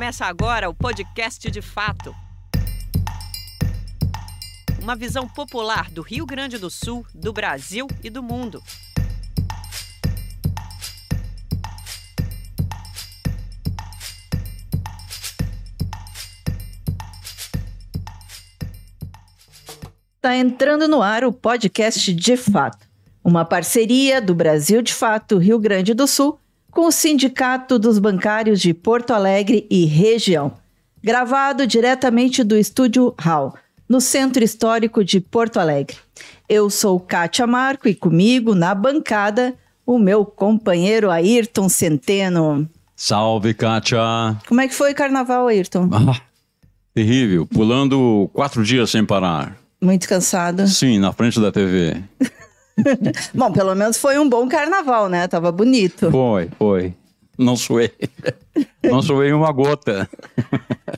Começa agora o podcast de fato. Uma visão popular do Rio Grande do Sul, do Brasil e do mundo. Está entrando no ar o podcast de fato, uma parceria do Brasil de Fato Rio Grande do Sul com o Sindicato dos Bancários de Porto Alegre e Região. Gravado diretamente do Estúdio Hall, no Centro Histórico de Porto Alegre. Eu sou Kátia Marco e comigo, na bancada, o meu companheiro Ayrton Centeno. Salve, Kátia! Como é que foi o carnaval, Ayrton? Ah, terrível, pulando quatro dias sem parar. Muito cansado. Sim, na frente da TV. Bom, pelo menos foi um bom carnaval, né? Tava bonito. Foi, foi. Não suei. Não suei uma gota.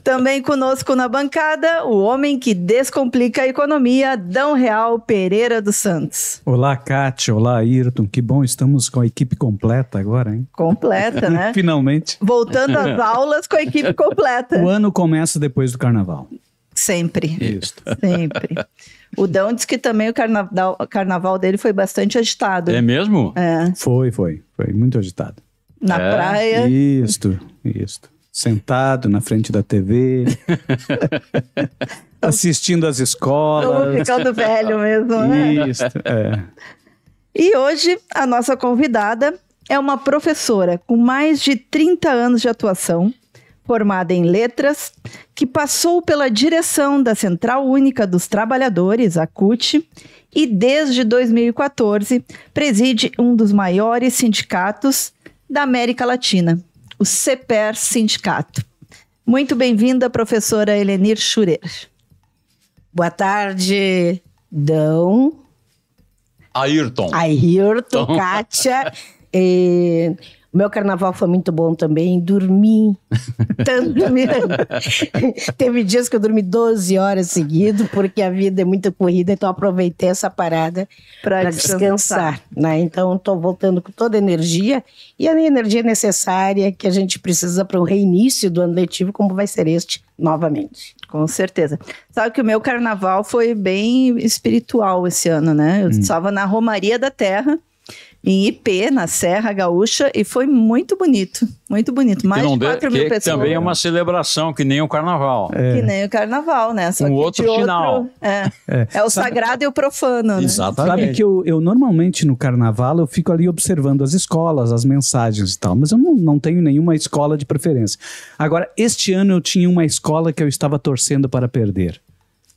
Também conosco na bancada, o homem que descomplica a economia, Dão Real Pereira dos Santos. Olá, Kátia. Olá, Ayrton. Que bom, estamos com a equipe completa agora, hein? Completa, né? Finalmente. Voltando às aulas com a equipe completa. O ano começa depois do carnaval. Sempre. Isso. Sempre. O Dão diz que também o carnaval, o carnaval dele foi bastante agitado. É mesmo? É. Foi, foi. Foi muito agitado. Na é. praia. Isto, isto. Sentado na frente da TV. assistindo às escolas. Ficando velho mesmo, né? Isso, é. E hoje a nossa convidada é uma professora com mais de 30 anos de atuação, formada em letras, que passou pela direção da Central Única dos Trabalhadores, a CUT, e desde 2014 preside um dos maiores sindicatos da América Latina, o CEPER Sindicato. Muito bem-vinda, professora Helenir Schurer. Boa tarde, Dão. Ayrton. Ayrton, Kátia. E o meu carnaval foi muito bom também, dormi tanto. Teve dias que eu dormi 12 horas seguido, porque a vida é muito corrida, então aproveitei essa parada para descansar. descansar né? Então estou voltando com toda a energia e a energia necessária que a gente precisa para o reinício do ano letivo, como vai ser este novamente. Com certeza. Sabe que o meu carnaval foi bem espiritual esse ano, né? Eu hum. estava hum. na Romaria da Terra em IP, na Serra Gaúcha, e foi muito bonito, muito bonito. Mais de 4 mil é que pessoas. Também é uma celebração, que nem o carnaval. É. Que nem o carnaval, né? Só um outro final Outro, é, é. é, o sagrado e o profano. Né? Exatamente. Sabe que eu, eu normalmente no carnaval eu fico ali observando as escolas, as mensagens e tal, mas eu não, não tenho nenhuma escola de preferência. Agora, este ano eu tinha uma escola que eu estava torcendo para perder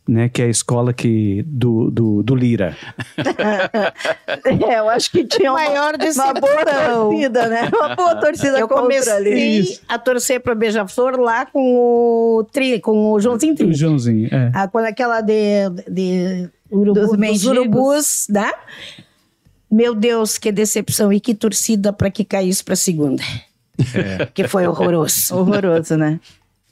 né, que é a escola que, do, do, do Lira. é, eu acho que tinha uma, maior de uma boa torcida, né? Uma boa torcida Eu comecei a torcer para Beija-Flor lá com o, tri, com o Joãozinho Tri. O Joãozinho, é. Ah, quando aquela de, de urubu, dos, dos urubus, né? Meu Deus, que decepção e que torcida para que caísse para segunda. É. Que foi horroroso. horroroso, né?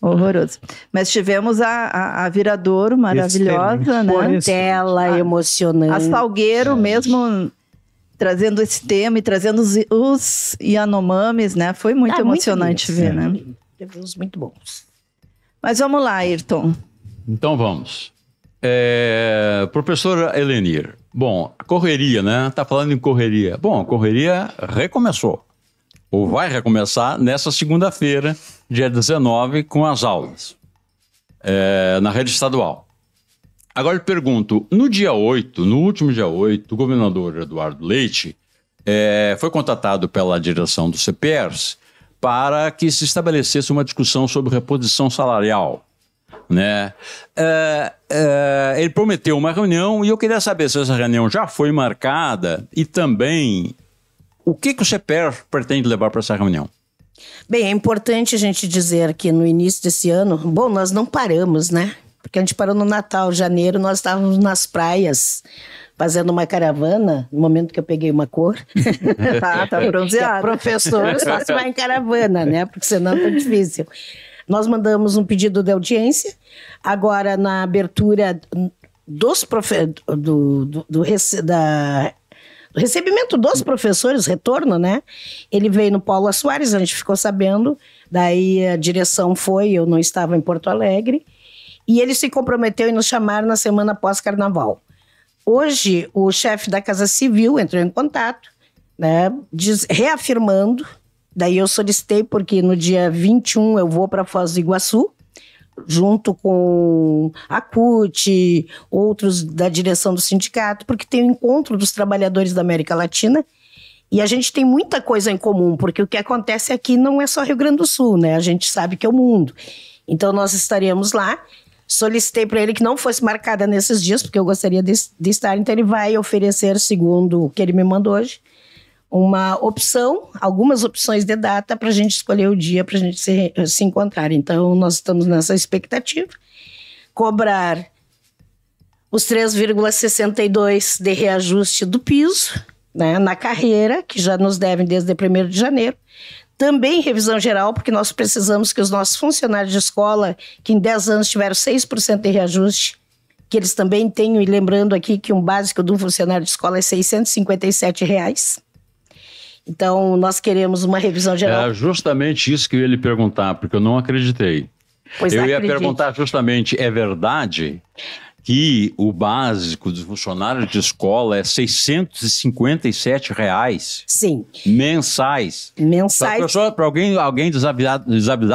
Horroroso. Mas tivemos a, a, a Viradouro maravilhosa, né? Tela emocionante. A Salgueiro mesmo trazendo esse tema e trazendo os, os Yanomamis, né? Foi muito ah, é emocionante muito ver, né? Teve uns muito bons. Mas vamos lá, Ayrton. Então vamos. É, professora Elenir, bom, correria, né? Tá falando em correria. Bom, correria recomeçou ou vai recomeçar nessa segunda-feira, dia 19, com as aulas é, na rede estadual. Agora eu pergunto: no dia 8, no último dia 8, o governador Eduardo Leite é, foi contatado pela direção do CPERS para que se estabelecesse uma discussão sobre reposição salarial. Né? É, é, ele prometeu uma reunião e eu queria saber se essa reunião já foi marcada e também o que, que o CEPER pretende levar para essa reunião? Bem, é importante a gente dizer que no início desse ano, bom, nós não paramos, né? Porque a gente parou no Natal, janeiro, nós estávamos nas praias fazendo uma caravana, no momento que eu peguei uma cor. ah, tá bronzeada. Professores, faça em caravana, né? Porque senão tá difícil. Nós mandamos um pedido de audiência. Agora, na abertura dos profe do, do, do, da recebimento dos professores, retorno, né? Ele veio no Paulo Soares, a gente ficou sabendo. Daí a direção foi, eu não estava em Porto Alegre. E ele se comprometeu em nos chamar na semana pós-carnaval. Hoje, o chefe da Casa Civil entrou em contato, né? Diz, reafirmando. Daí eu solicitei, porque no dia 21 eu vou para Foz do Iguaçu junto com a CUT, outros da direção do sindicato, porque tem o encontro dos trabalhadores da América Latina. E a gente tem muita coisa em comum, porque o que acontece aqui não é só Rio Grande do Sul, né? A gente sabe que é o mundo. Então nós estaremos lá. Solicitei para ele que não fosse marcada nesses dias, porque eu gostaria de, de estar, então ele vai oferecer, segundo o que ele me mandou hoje, uma opção, algumas opções de data para a gente escolher o dia para a gente se, se encontrar. Então, nós estamos nessa expectativa. Cobrar os 3,62 de reajuste do piso né, na carreira, que já nos devem desde 1 de janeiro. Também revisão geral, porque nós precisamos que os nossos funcionários de escola, que em 10 anos tiveram 6% de reajuste, que eles também tenham, e lembrando aqui que um básico de um funcionário de escola é R$ 657. Reais. Então, nós queremos uma revisão geral. Era é justamente isso que eu ia lhe perguntar, porque eu não acreditei. Pois eu acredite. ia perguntar justamente, é verdade que o básico dos funcionário de escola é R$ 657 reais Sim. mensais. Mensais. Para alguém, alguém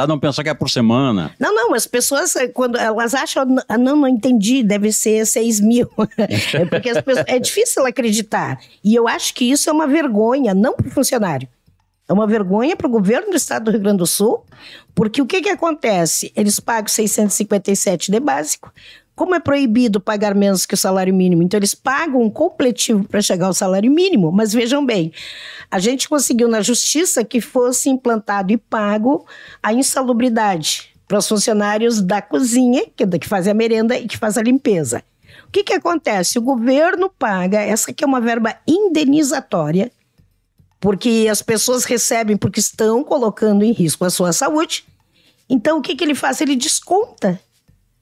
não pensar que é por semana. Não, não, as pessoas, eh, quando elas acham, ah, não, não entendi, deve ser 6 mil. é porque pessoas, é difícil acreditar. E eu acho que isso é uma vergonha, não para o funcionário. É uma vergonha para o governo do estado do Rio Grande do Sul, porque o que, que acontece? Eles pagam 657 de básico, como é proibido pagar menos que o salário mínimo, então eles pagam um completivo para chegar ao salário mínimo. Mas vejam bem, a gente conseguiu na justiça que fosse implantado e pago a insalubridade para os funcionários da cozinha, que, é que fazem a merenda e que faz a limpeza. O que, que acontece? O governo paga, essa aqui é uma verba indenizatória, porque as pessoas recebem porque estão colocando em risco a sua saúde. Então, o que, que ele faz? Ele desconta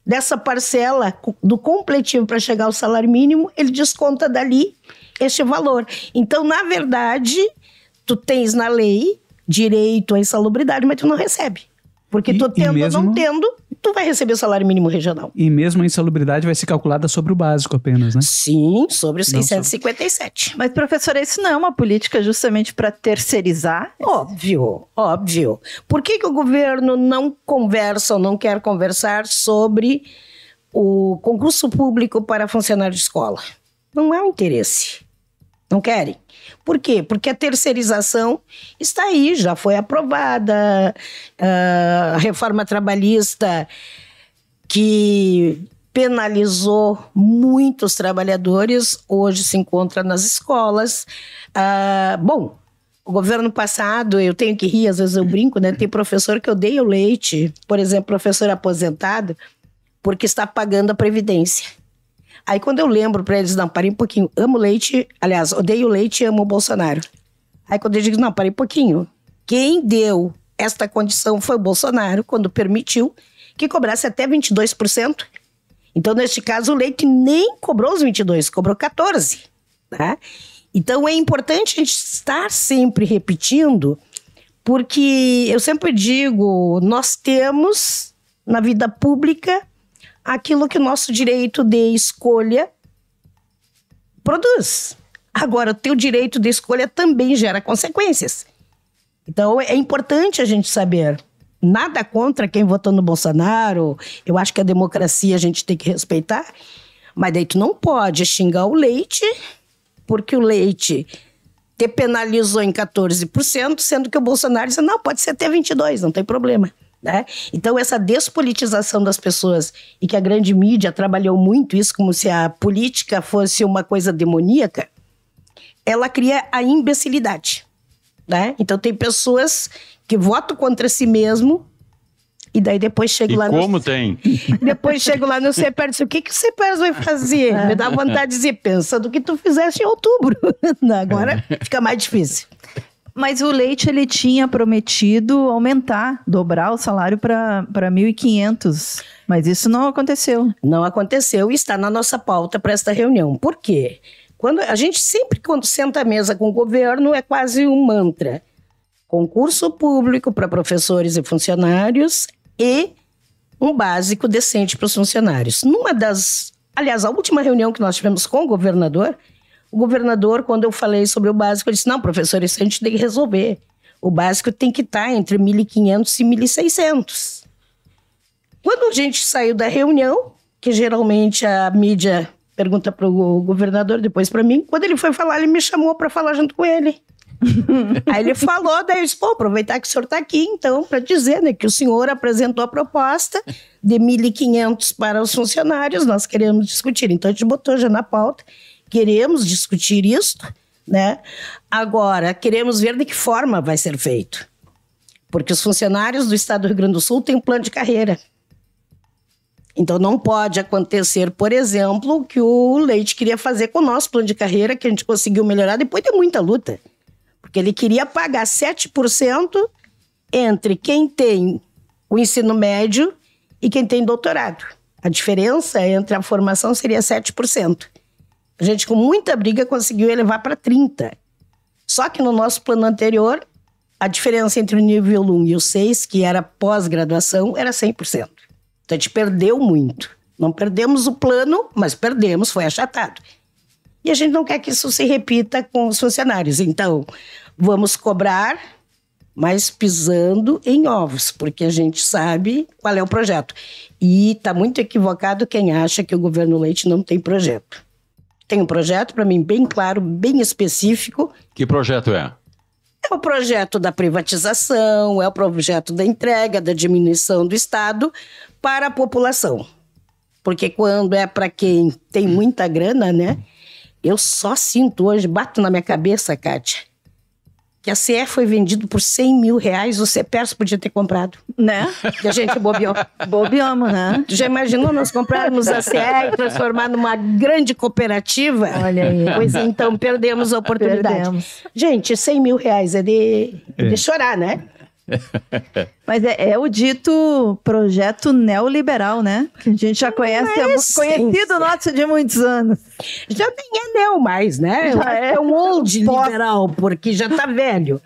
dessa parcela do completivo para chegar ao salário mínimo, ele desconta dali este valor. Então, na verdade, tu tens na lei direito à insalubridade, mas tu não recebe. Porque e, tu tendo ou não tendo, tu vai receber o salário mínimo regional. E mesmo a insalubridade vai ser calculada sobre o básico apenas, né? Sim, sobre os 657. Sobre... Mas, professora, isso não é uma política justamente para terceirizar? Óbvio, óbvio. Por que, que o governo não conversa ou não quer conversar sobre o concurso público para funcionário de escola? Não há interesse. Não querem. Por quê? Porque a terceirização está aí, já foi aprovada. Ah, a reforma trabalhista que penalizou muitos trabalhadores, hoje se encontra nas escolas. Ah, bom, o governo passado, eu tenho que rir, às vezes eu brinco, né? Tem professor que eu dei o leite, por exemplo, professor aposentado, porque está pagando a previdência. Aí quando eu lembro pra eles, não, parei um pouquinho, amo leite, aliás, odeio leite e amo o Bolsonaro. Aí quando eu digo, não, parei um pouquinho, quem deu esta condição foi o Bolsonaro, quando permitiu que cobrasse até 22%. Então, neste caso, o leite nem cobrou os 22%, cobrou 14%. Tá? Então, é importante a gente estar sempre repetindo, porque eu sempre digo, nós temos na vida pública aquilo que o nosso direito de escolha produz. Agora, o teu direito de escolha também gera consequências. Então, é importante a gente saber. Nada contra quem votou no Bolsonaro. Eu acho que a democracia a gente tem que respeitar. Mas daí tu não pode xingar o leite, porque o leite te penalizou em 14%, sendo que o Bolsonaro disse, não, pode ser até 22%, não tem problema. Né? Então, essa despolitização das pessoas e que a grande mídia trabalhou muito isso, como se a política fosse uma coisa demoníaca, ela cria a imbecilidade. Né? Então, tem pessoas que votam contra si mesmo e daí depois chego e lá como no... tem? Depois chego lá no CEPERS, o que que o CEPERS vai fazer? É. Me dá vontade de dizer, pensa do que tu fizeste em outubro. Né? Agora é. fica mais difícil. Mas o Leite ele tinha prometido aumentar, dobrar o salário para 1.500, mas isso não aconteceu. Não aconteceu e está na nossa pauta para esta reunião. Por quê? Quando a gente sempre quando senta à mesa com o governo é quase um mantra. Concurso público para professores e funcionários e um básico decente para os funcionários. Numa das, aliás, a última reunião que nós tivemos com o governador, o governador, quando eu falei sobre o básico, ele disse: não, professor, isso a gente tem que resolver. O básico tem que estar tá entre 1.500 e 1.600. Quando a gente saiu da reunião, que geralmente a mídia pergunta para o governador, depois para mim, quando ele foi falar, ele me chamou para falar junto com ele. Aí ele falou, daí eu disse, pô, aproveitar que o senhor está aqui, então, para dizer né, que o senhor apresentou a proposta de 1.500 para os funcionários, nós queremos discutir. Então, a gente botou já na pauta queremos discutir isso, né? Agora, queremos ver de que forma vai ser feito. Porque os funcionários do Estado do Rio Grande do Sul têm um plano de carreira. Então, não pode acontecer, por exemplo, o que o Leite queria fazer com o nosso plano de carreira, que a gente conseguiu melhorar depois de muita luta. Porque ele queria pagar 7% entre quem tem o ensino médio e quem tem doutorado. A diferença entre a formação seria 7%. A gente, com muita briga, conseguiu elevar para 30. Só que no nosso plano anterior, a diferença entre o nível 1 e o 6, que era pós-graduação, era 100%. Então a gente perdeu muito. Não perdemos o plano, mas perdemos, foi achatado. E a gente não quer que isso se repita com os funcionários. Então, vamos cobrar, mas pisando em ovos, porque a gente sabe qual é o projeto. E está muito equivocado quem acha que o governo Leite não tem projeto. Tem um projeto para mim bem claro, bem específico. Que projeto é? É o projeto da privatização, é o projeto da entrega, da diminuição do Estado para a população. Porque quando é para quem tem muita grana, né? Eu só sinto hoje, bato na minha cabeça, Kátia, que a CE foi vendido por 100 mil reais, o CEPERS podia ter comprado. Né? E a gente bobeou. Bobeamos, né? Já imaginou nós comprarmos a CE e transformar numa grande cooperativa? Olha aí. Pois então, perdemos a oportunidade. Perdemos. Gente, 100 mil reais é de, é. de é. chorar, né? Mas é, é, o dito projeto neoliberal, né? Que a gente já conhece, Mas, é conhecido sim. nosso de muitos anos. Já nem é neo mais, né? Já é, é um old liberal, porque já tá velho.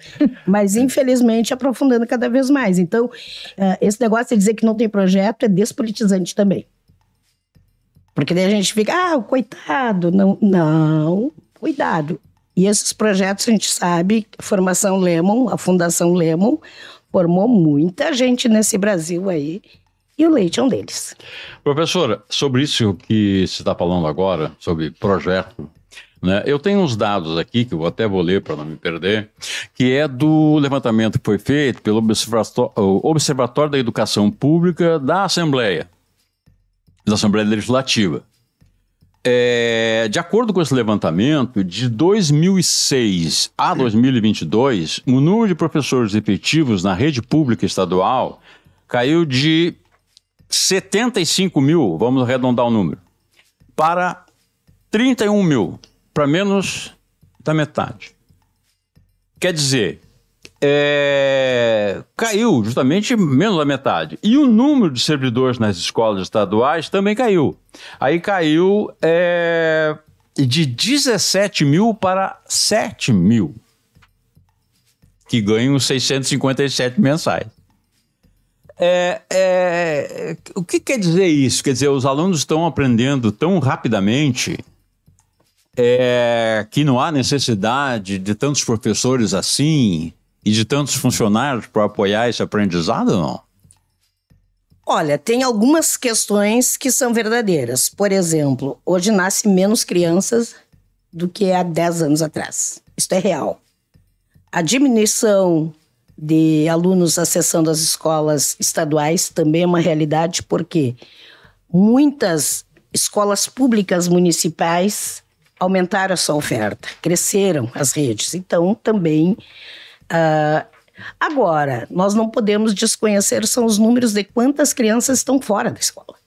Mas, infelizmente, aprofundando cada vez mais. Então, é, esse negócio de dizer que não tem projeto é despolitizante também. Porque daí a gente fica, ah, coitado. Não, não. Cuidado. E esses projetos, a gente sabe, a Formação Lemon, a Fundação Lemon, formou muita gente nesse Brasil aí, e o leite é um deles. Professora, sobre isso que se está falando agora, sobre projeto, né, eu tenho uns dados aqui, que eu até vou ler para não me perder, que é do levantamento que foi feito pelo Observatório, Observatório da Educação Pública da Assembleia, da Assembleia Legislativa. É, de acordo com esse levantamento, de 2006 a 2022, o número de professores efetivos na rede pública estadual caiu de 75 mil, vamos arredondar o número, para 31 mil, para menos da metade. Quer dizer, é, caiu justamente menos da metade. E o número de servidores nas escolas estaduais também caiu. Aí caiu é, de 17 mil para 7 mil, que ganham 657 mensais. É, é, o que quer dizer isso? Quer dizer, os alunos estão aprendendo tão rapidamente é, que não há necessidade de tantos professores assim e de tantos funcionários para apoiar esse aprendizado, ou não? Olha, tem algumas questões que são verdadeiras. Por exemplo, hoje nasce menos crianças do que há 10 anos atrás. Isso é real. A diminuição de alunos acessando as escolas estaduais também é uma realidade, porque muitas escolas públicas municipais aumentaram a sua oferta, cresceram as redes. Então, também Uh, agora, nós não podemos desconhecer são os números de quantas crianças estão fora da escola.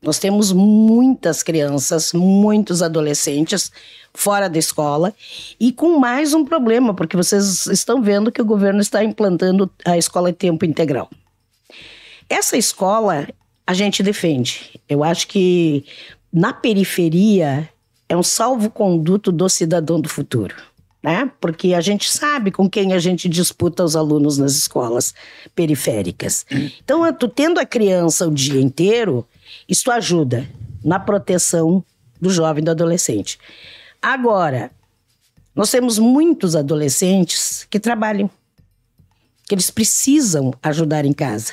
Nós temos muitas crianças, muitos adolescentes fora da escola e com mais um problema, porque vocês estão vendo que o governo está implantando a escola em tempo integral. Essa escola a gente defende. Eu acho que na periferia é um salvo-conduto do cidadão do futuro né? Porque a gente sabe com quem a gente disputa os alunos nas escolas periféricas. Então, tu tendo a criança o dia inteiro, isso ajuda na proteção do jovem do adolescente. Agora, nós temos muitos adolescentes que trabalham, que eles precisam ajudar em casa.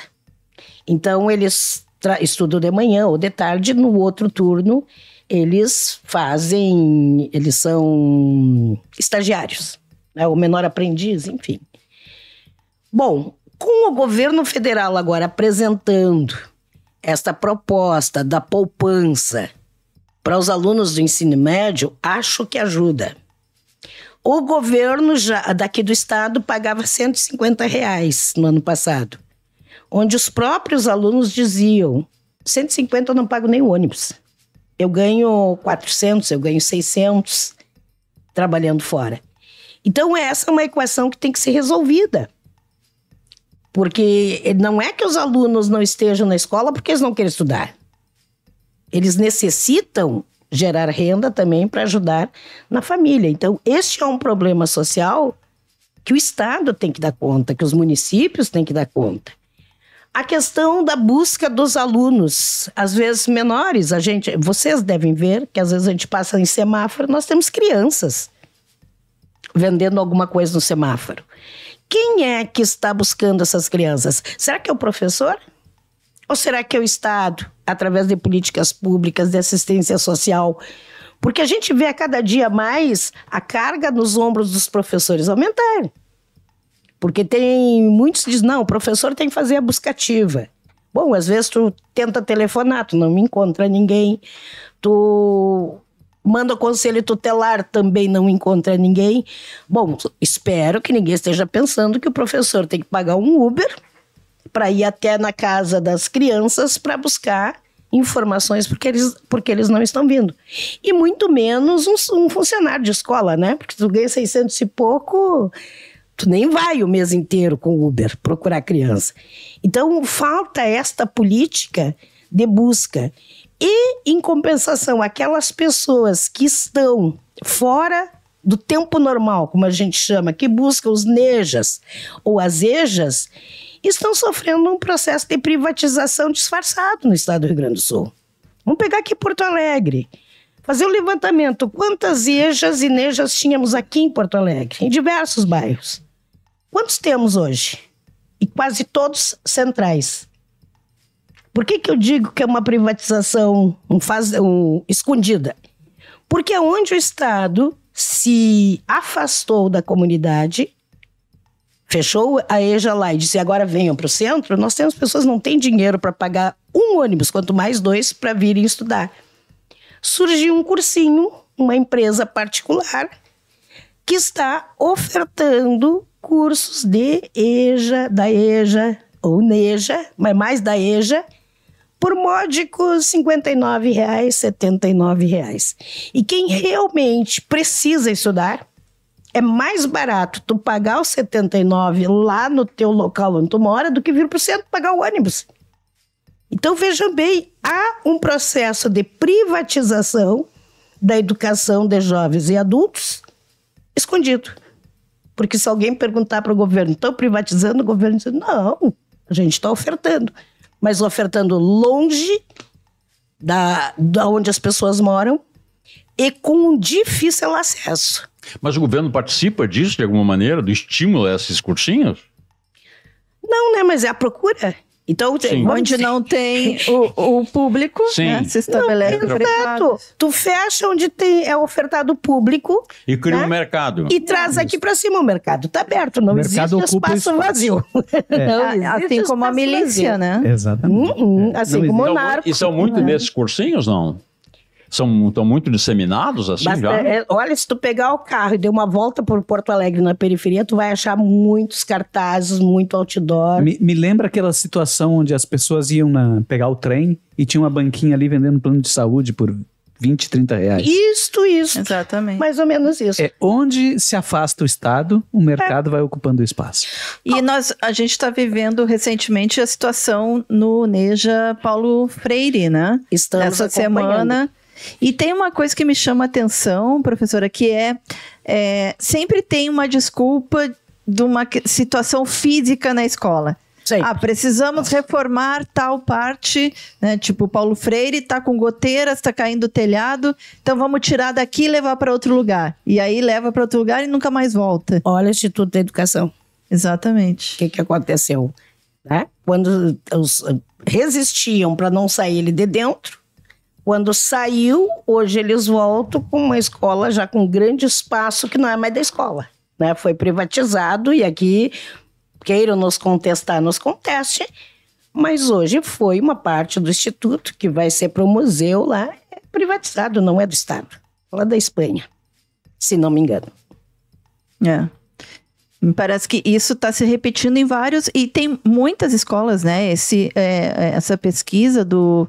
Então, eles estudam de manhã ou de tarde no outro turno eles fazem, eles são estagiários, né? o menor aprendiz, enfim. Bom, com o governo federal agora apresentando esta proposta da poupança para os alunos do ensino médio, acho que ajuda. O governo já, daqui do estado pagava 150 reais no ano passado, onde os próprios alunos diziam 150 eu não pago nem o ônibus. Eu ganho 400, eu ganho 600 trabalhando fora. Então, é essa é uma equação que tem que ser resolvida. Porque não é que os alunos não estejam na escola porque eles não querem estudar. Eles necessitam gerar renda também para ajudar na família. Então, este é um problema social que o Estado tem que dar conta, que os municípios têm que dar conta. A questão da busca dos alunos, às vezes menores, a gente, vocês devem ver que às vezes a gente passa em semáforo, nós temos crianças vendendo alguma coisa no semáforo. Quem é que está buscando essas crianças? Será que é o professor? Ou será que é o Estado, através de políticas públicas de assistência social? Porque a gente vê a cada dia mais a carga nos ombros dos professores aumentar. Porque tem muitos diz não, o professor tem que fazer a buscativa. Bom, às vezes tu tenta telefonar, tu não me encontra ninguém. Tu manda o conselho tutelar, também não encontra ninguém. Bom, espero que ninguém esteja pensando que o professor tem que pagar um Uber para ir até na casa das crianças para buscar informações porque eles, porque eles não estão vindo. E muito menos um, um funcionário de escola, né? Porque tu ganha 600 e pouco tu nem vai o mês inteiro com Uber procurar criança. Então, falta esta política de busca. E, em compensação, aquelas pessoas que estão fora do tempo normal, como a gente chama, que buscam os nejas ou as ejas, estão sofrendo um processo de privatização disfarçado no estado do Rio Grande do Sul. Vamos pegar aqui Porto Alegre fazer o um levantamento. Quantas ejas e nejas tínhamos aqui em Porto Alegre, em diversos bairros? Quantos temos hoje? E quase todos centrais. Por que, que eu digo que é uma privatização um faz, um, escondida? Porque é onde o Estado se afastou da comunidade, fechou a EJA lá e disse: agora venham para o centro. Nós temos pessoas que não têm dinheiro para pagar um ônibus, quanto mais dois, para virem estudar surgiu um cursinho, uma empresa particular, que está ofertando cursos de EJA, da EJA ou NEJA, mas mais da EJA, por módicos R$ 59,79. reais, E quem realmente precisa estudar, é mais barato tu pagar os 79 lá no teu local onde tu mora do que vir para o centro pagar o ônibus. Então vejam bem, há um processo de privatização da educação de jovens e adultos escondido. Porque se alguém perguntar para o governo, estão privatizando, o governo diz, não, a gente está ofertando. Mas ofertando longe da, da onde as pessoas moram e com um difícil acesso. Mas o governo participa disso de alguma maneira, do estímulo a esses cursinhos? Não, né? Mas é a procura. Então, Sim. onde não tem o, o público, né, se estabelece não, Exato. É tu fecha onde tem, é ofertado público. E cria né? um mercado. E traz aqui para cima o mercado. Está aberto, não existe espaço, espaço, vazio. É. Não, é. assim como a milícia, vazio. né? Exatamente. Uhum, é. assim não como o narco. E são muito né? desses cursinhos, não? São, estão muito disseminados assim Basta, já? É, olha, se tu pegar o carro e der uma volta por Porto Alegre na periferia, tu vai achar muitos cartazes, muito outdoor. Me, me lembra aquela situação onde as pessoas iam na, pegar o trem e tinha uma banquinha ali vendendo plano de saúde por 20, 30 reais. Isto, isso. Exatamente. Mais ou menos isso. É onde se afasta o Estado, o mercado é. vai ocupando o espaço. E nós, a gente está vivendo recentemente a situação no Neja Paulo Freire, né? Estamos Essa semana e tem uma coisa que me chama a atenção, professora, que é, é sempre tem uma desculpa de uma situação física na escola. Sempre. Ah, precisamos reformar tal parte, né? Tipo, Paulo Freire está com goteiras, está caindo o telhado, então vamos tirar daqui e levar para outro lugar. E aí leva para outro lugar e nunca mais volta. Olha o Instituto da Educação. Exatamente. O que, que aconteceu? Né? Quando os resistiam para não sair ele de dentro, quando saiu, hoje eles voltam com uma escola já com grande espaço que não é mais da escola. Né? Foi privatizado e aqui queiram nos contestar, nos conteste. Mas hoje foi uma parte do instituto que vai ser para o museu lá, é privatizado, não é do Estado, lá da Espanha, se não me engano. É. Me parece que isso está se repetindo em vários e tem muitas escolas, né? Esse, é, é essa pesquisa do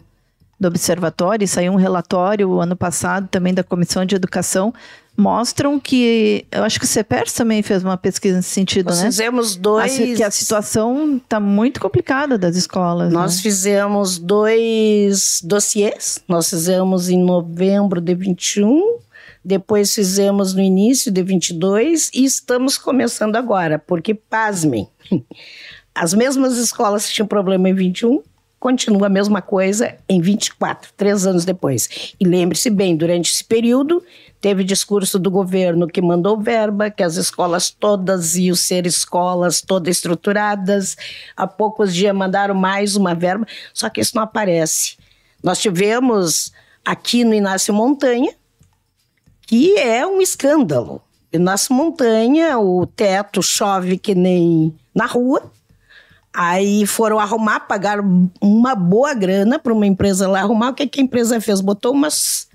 do Observatório, saiu um relatório ano passado também da Comissão de Educação, mostram que. Eu acho que o CEPERS também fez uma pesquisa nesse sentido, Nós né? Nós fizemos dois. A, que a situação está muito complicada das escolas. Né? Nós né? fizemos dois dossiês. Nós fizemos em novembro de 21 depois fizemos no início de 22 e estamos começando agora, porque pasmem. As mesmas escolas tinham problema em 21 continua a mesma coisa em 24, três anos depois. E lembre-se bem, durante esse período, teve discurso do governo que mandou verba, que as escolas todas iam ser escolas todas estruturadas. Há poucos dias mandaram mais uma verba, só que isso não aparece. Nós tivemos aqui no Inácio Montanha, que é um escândalo. Inácio Montanha, o teto chove que nem na rua, Aí foram arrumar, pagaram uma boa grana para uma empresa lá arrumar. O que, que a empresa fez? Botou umas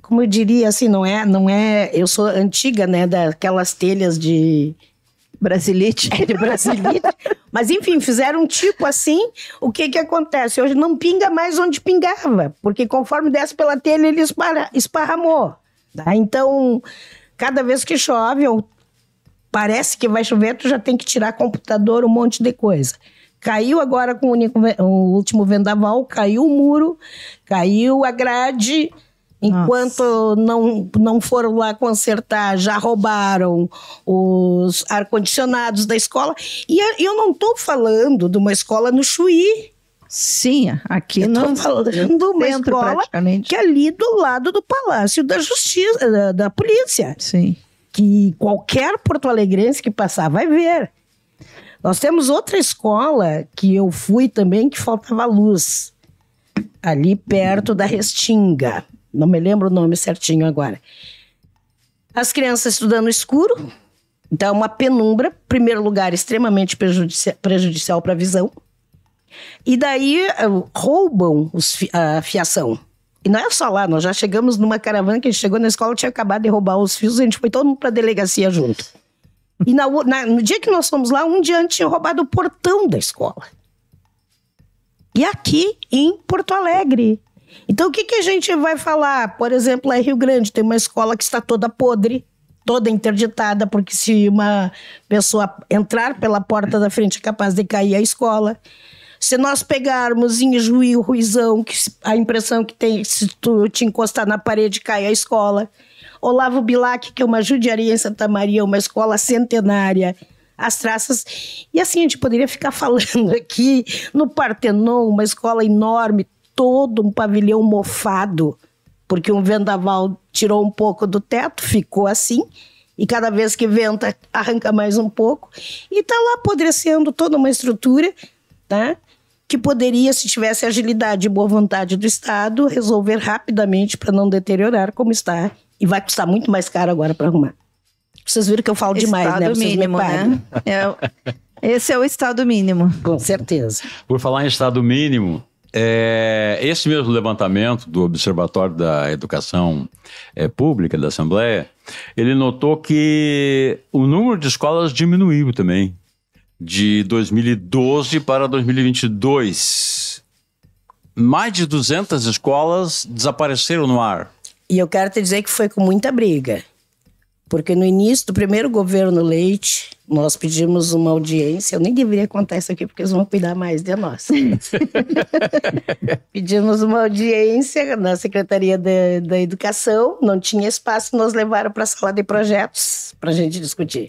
como eu diria assim, não é, não é, eu sou antiga, né, daquelas telhas de brasilite, é, de brasilite. Mas enfim, fizeram um tipo assim, o que que acontece? Hoje não pinga mais onde pingava, porque conforme desce pela telha ele esparra, esparramou, tá? Então, cada vez que chove ou parece que vai chover, tu já tem que tirar computador, um monte de coisa. Caiu agora com o, único, o último vendaval, caiu o muro, caiu a grade. Enquanto não, não foram lá consertar, já roubaram os ar-condicionados da escola. E eu não estou falando de uma escola no Chuí. Sim, aqui eu não. Estou falando de uma escola que é ali do lado do Palácio da Justiça, da, da Polícia. Sim que qualquer porto-alegrense que passar vai ver. Nós temos outra escola que eu fui também que faltava luz, ali perto da Restinga. Não me lembro o nome certinho agora. As crianças estudando escuro, então é uma penumbra, primeiro lugar extremamente prejudici prejudicial para a visão. E daí ah, roubam fi a fiação. E não é só lá, nós já chegamos numa caravana que a gente chegou na escola, tinha acabado de roubar os fios, a gente foi todo mundo pra delegacia junto. E na, na, no dia que nós fomos lá, um dia antes tinha roubado o portão da escola. E aqui em Porto Alegre. Então, o que, que a gente vai falar? Por exemplo, lá em Rio Grande tem uma escola que está toda podre, toda interditada, porque se uma pessoa entrar pela porta da frente é capaz de cair a escola. Se nós pegarmos em Juí o Ruizão, que a impressão que tem se tu te encostar na parede cai a escola. Olavo Bilac, que é uma judiaria em Santa Maria, uma escola centenária. As traças. E assim, a gente poderia ficar falando aqui no Partenon, uma escola enorme, todo um pavilhão mofado, porque um vendaval tirou um pouco do teto, ficou assim, e cada vez que venta arranca mais um pouco, e está lá apodrecendo toda uma estrutura, tá? Né? que poderia, se tivesse agilidade e boa vontade do Estado, resolver rapidamente para não deteriorar como está. E vai custar muito mais caro agora para arrumar. Vocês viram que eu falo demais, né? Estado né? Vocês mínimo, né? É esse é o Estado mínimo. Com certeza. Por falar em Estado mínimo, é, esse mesmo levantamento do Observatório da Educação é, Pública da Assembleia, ele notou que o número de escolas diminuiu também de 2012 para 2022. Mais de 200 escolas desapareceram no ar. E eu quero te dizer que foi com muita briga. Porque no início do primeiro governo Leite, nós pedimos uma audiência. Eu nem deveria contar isso aqui, porque eles vão cuidar mais de nós. pedimos uma audiência na Secretaria de, da Educação. Não tinha espaço, nos levaram para a sala de projetos para a gente discutir.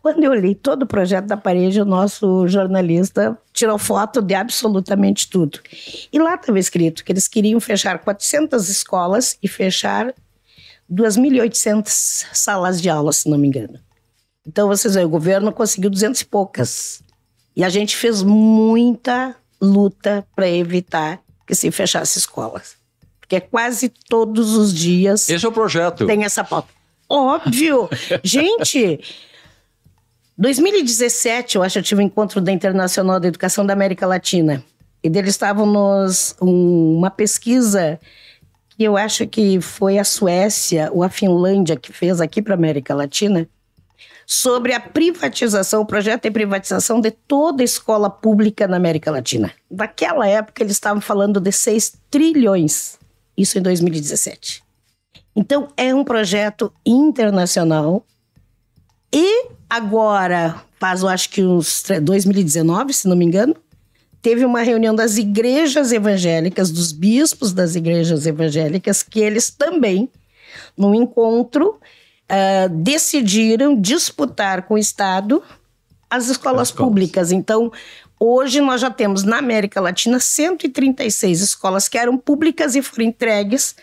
Quando eu li todo o projeto da parede, o nosso jornalista tirou foto de absolutamente tudo. E lá estava escrito que eles queriam fechar 400 escolas e fechar 2.800 salas de aula, se não me engano. Então, vocês veem, o governo conseguiu 200 e poucas. E a gente fez muita luta para evitar que se fechasse escolas. Porque é quase todos os dias. Esse é o projeto. Tem essa pauta. Óbvio! gente, 2017, eu acho, eu tive um encontro da Internacional da Educação da América Latina. E deles estavam nos um, uma pesquisa que eu acho que foi a Suécia ou a Finlândia que fez aqui para a América Latina sobre a privatização, o projeto de privatização de toda a escola pública na América Latina. Daquela época, eles estavam falando de 6 trilhões, isso em 2017. Então, é um projeto internacional e Agora, faz eu acho que uns 2019, se não me engano, teve uma reunião das igrejas evangélicas, dos bispos das igrejas evangélicas, que eles também, num encontro, uh, decidiram disputar com o Estado as escolas as públicas. Então, hoje nós já temos na América Latina 136 escolas que eram públicas e foram entregues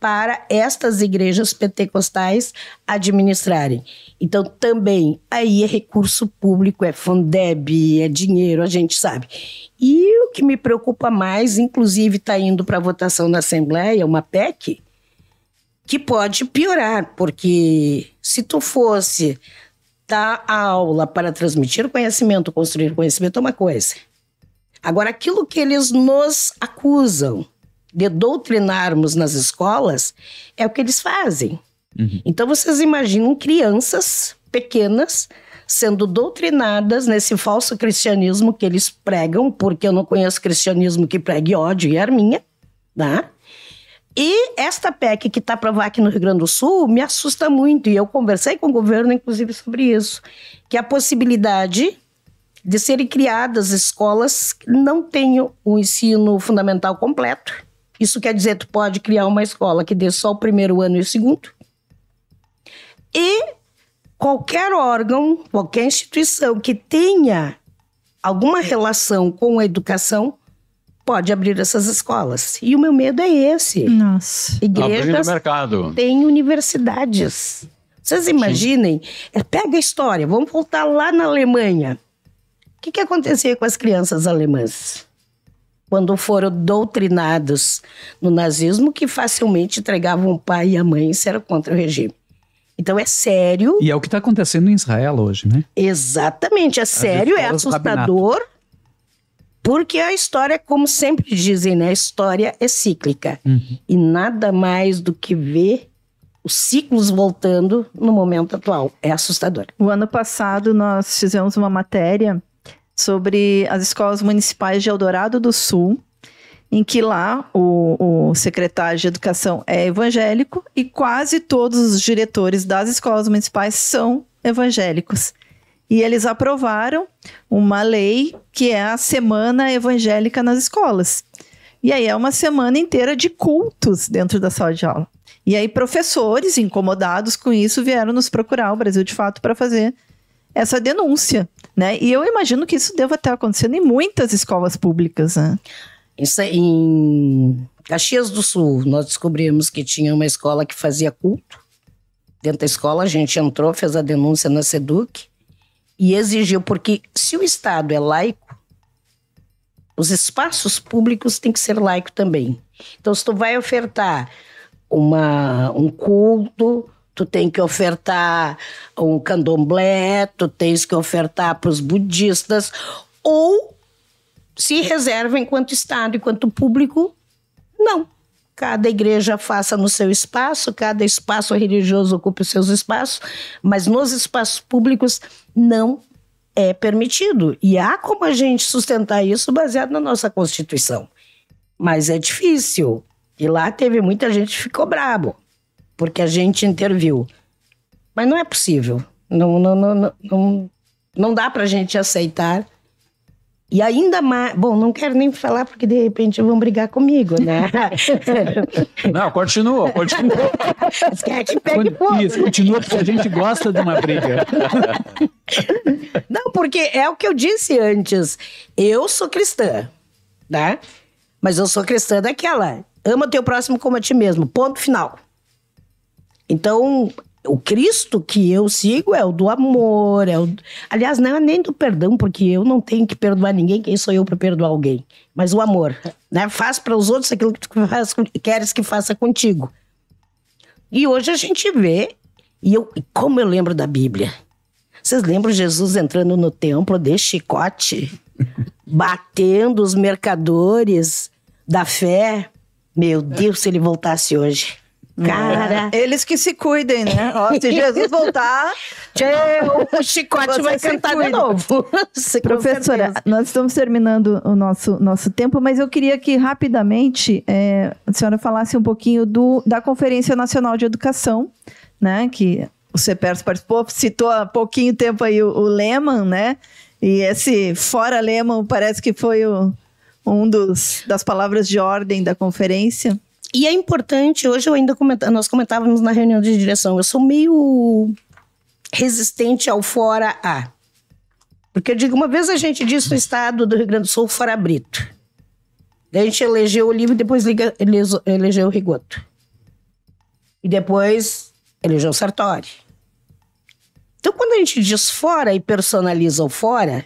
para estas igrejas pentecostais administrarem. Então, também, aí é recurso público, é Fundeb, é dinheiro, a gente sabe. E o que me preocupa mais, inclusive está indo para votação na Assembleia, uma PEC, que pode piorar, porque se tu fosse dar a aula para transmitir conhecimento, construir conhecimento, é uma coisa. Agora, aquilo que eles nos acusam de doutrinarmos nas escolas, é o que eles fazem. Uhum. Então vocês imaginam crianças pequenas sendo doutrinadas nesse falso cristianismo que eles pregam, porque eu não conheço cristianismo que pregue ódio e arminha, tá? E esta PEC que está para vá aqui no Rio Grande do Sul me assusta muito, e eu conversei com o governo, inclusive, sobre isso, que a possibilidade de serem criadas escolas que não tenham o um ensino fundamental completo, isso quer dizer, que tu pode criar uma escola que dê só o primeiro ano e o segundo. E qualquer órgão, qualquer instituição que tenha alguma relação com a educação pode abrir essas escolas. E o meu medo é esse. Nossa. Igrejas Tem universidades. Vocês imaginem? É, pega a história, vamos voltar lá na Alemanha. O que, que acontecia com as crianças alemãs? quando foram doutrinados no nazismo, que facilmente entregavam o pai e a mãe, se era contra o regime. Então é sério. E é o que está acontecendo em Israel hoje, né? Exatamente, é sério, é assustador, porque a história, como sempre dizem, né? A história é cíclica. Uhum. E nada mais do que ver os ciclos voltando no momento atual. É assustador. O ano passado nós fizemos uma matéria sobre as escolas municipais de Eldorado do Sul, em que lá o, o, secretário de educação é evangélico e quase todos os diretores das escolas municipais são evangélicos. E eles aprovaram uma lei que é a Semana Evangélica nas escolas. E aí é uma semana inteira de cultos dentro da sala de aula. E aí professores incomodados com isso vieram nos procurar o Brasil de Fato para fazer essa denúncia, né? E eu imagino que isso deva estar acontecendo em muitas escolas públicas, né? Isso é em Caxias do Sul, nós descobrimos que tinha uma escola que fazia culto. Dentro da escola, a gente entrou, fez a denúncia na SEDUC e exigiu, porque se o Estado é laico, os espaços públicos têm que ser laico também. Então, se tu vai ofertar uma, um culto, tu tem que ofertar um candomblé, tu tens que ofertar para os budistas, ou se reserva enquanto Estado, enquanto público, não. Cada igreja faça no seu espaço, cada espaço religioso ocupe os seus espaços, mas nos espaços públicos não é permitido. E há como a gente sustentar isso baseado na nossa Constituição. Mas é difícil. E lá teve muita gente que ficou brabo porque a gente interviu. Mas não é possível. Não, não, não, não, não dá para a gente aceitar. E ainda mais. Bom, não quero nem falar porque de repente vão brigar comigo, né? Não, continua, continua. Você que pegue Isso, continua porque a gente gosta de uma briga. Não, porque é o que eu disse antes. Eu sou cristã, né? Mas eu sou cristã daquela. Ama teu próximo como a ti mesmo. Ponto final. Então, o Cristo que eu sigo é o do amor, é o... aliás, não é nem do perdão, porque eu não tenho que perdoar ninguém, quem sou eu para perdoar alguém? Mas o amor, né? Faz para os outros aquilo que tu faz, queres que faça contigo. E hoje a gente vê, e eu, como eu lembro da Bíblia. Vocês lembram Jesus entrando no templo de chicote, batendo os mercadores da fé? Meu Deus, se ele voltasse hoje. Cara. É. Eles que se cuidem, né? Ó, se Jesus voltar. o chicote vai cantar cuida. de novo. Professora, nós estamos terminando o nosso, nosso tempo, mas eu queria que rapidamente é, a senhora falasse um pouquinho do, da Conferência Nacional de Educação, né? Que o CEPERS participou, citou há pouquinho tempo aí o, o Lehman, né? E esse fora Lehman parece que foi o, um dos, das palavras de ordem da conferência. E é importante, hoje eu ainda comentava, nós comentávamos na reunião de direção, eu sou meio resistente ao fora A. Porque eu digo, uma vez a gente disse no estado do Rio Grande do Sul, fora Brito. Daí a gente elegeu o e depois liga, elegeu o Rigoto. E depois elegeu o Sartori. Então, quando a gente diz fora e personaliza o fora,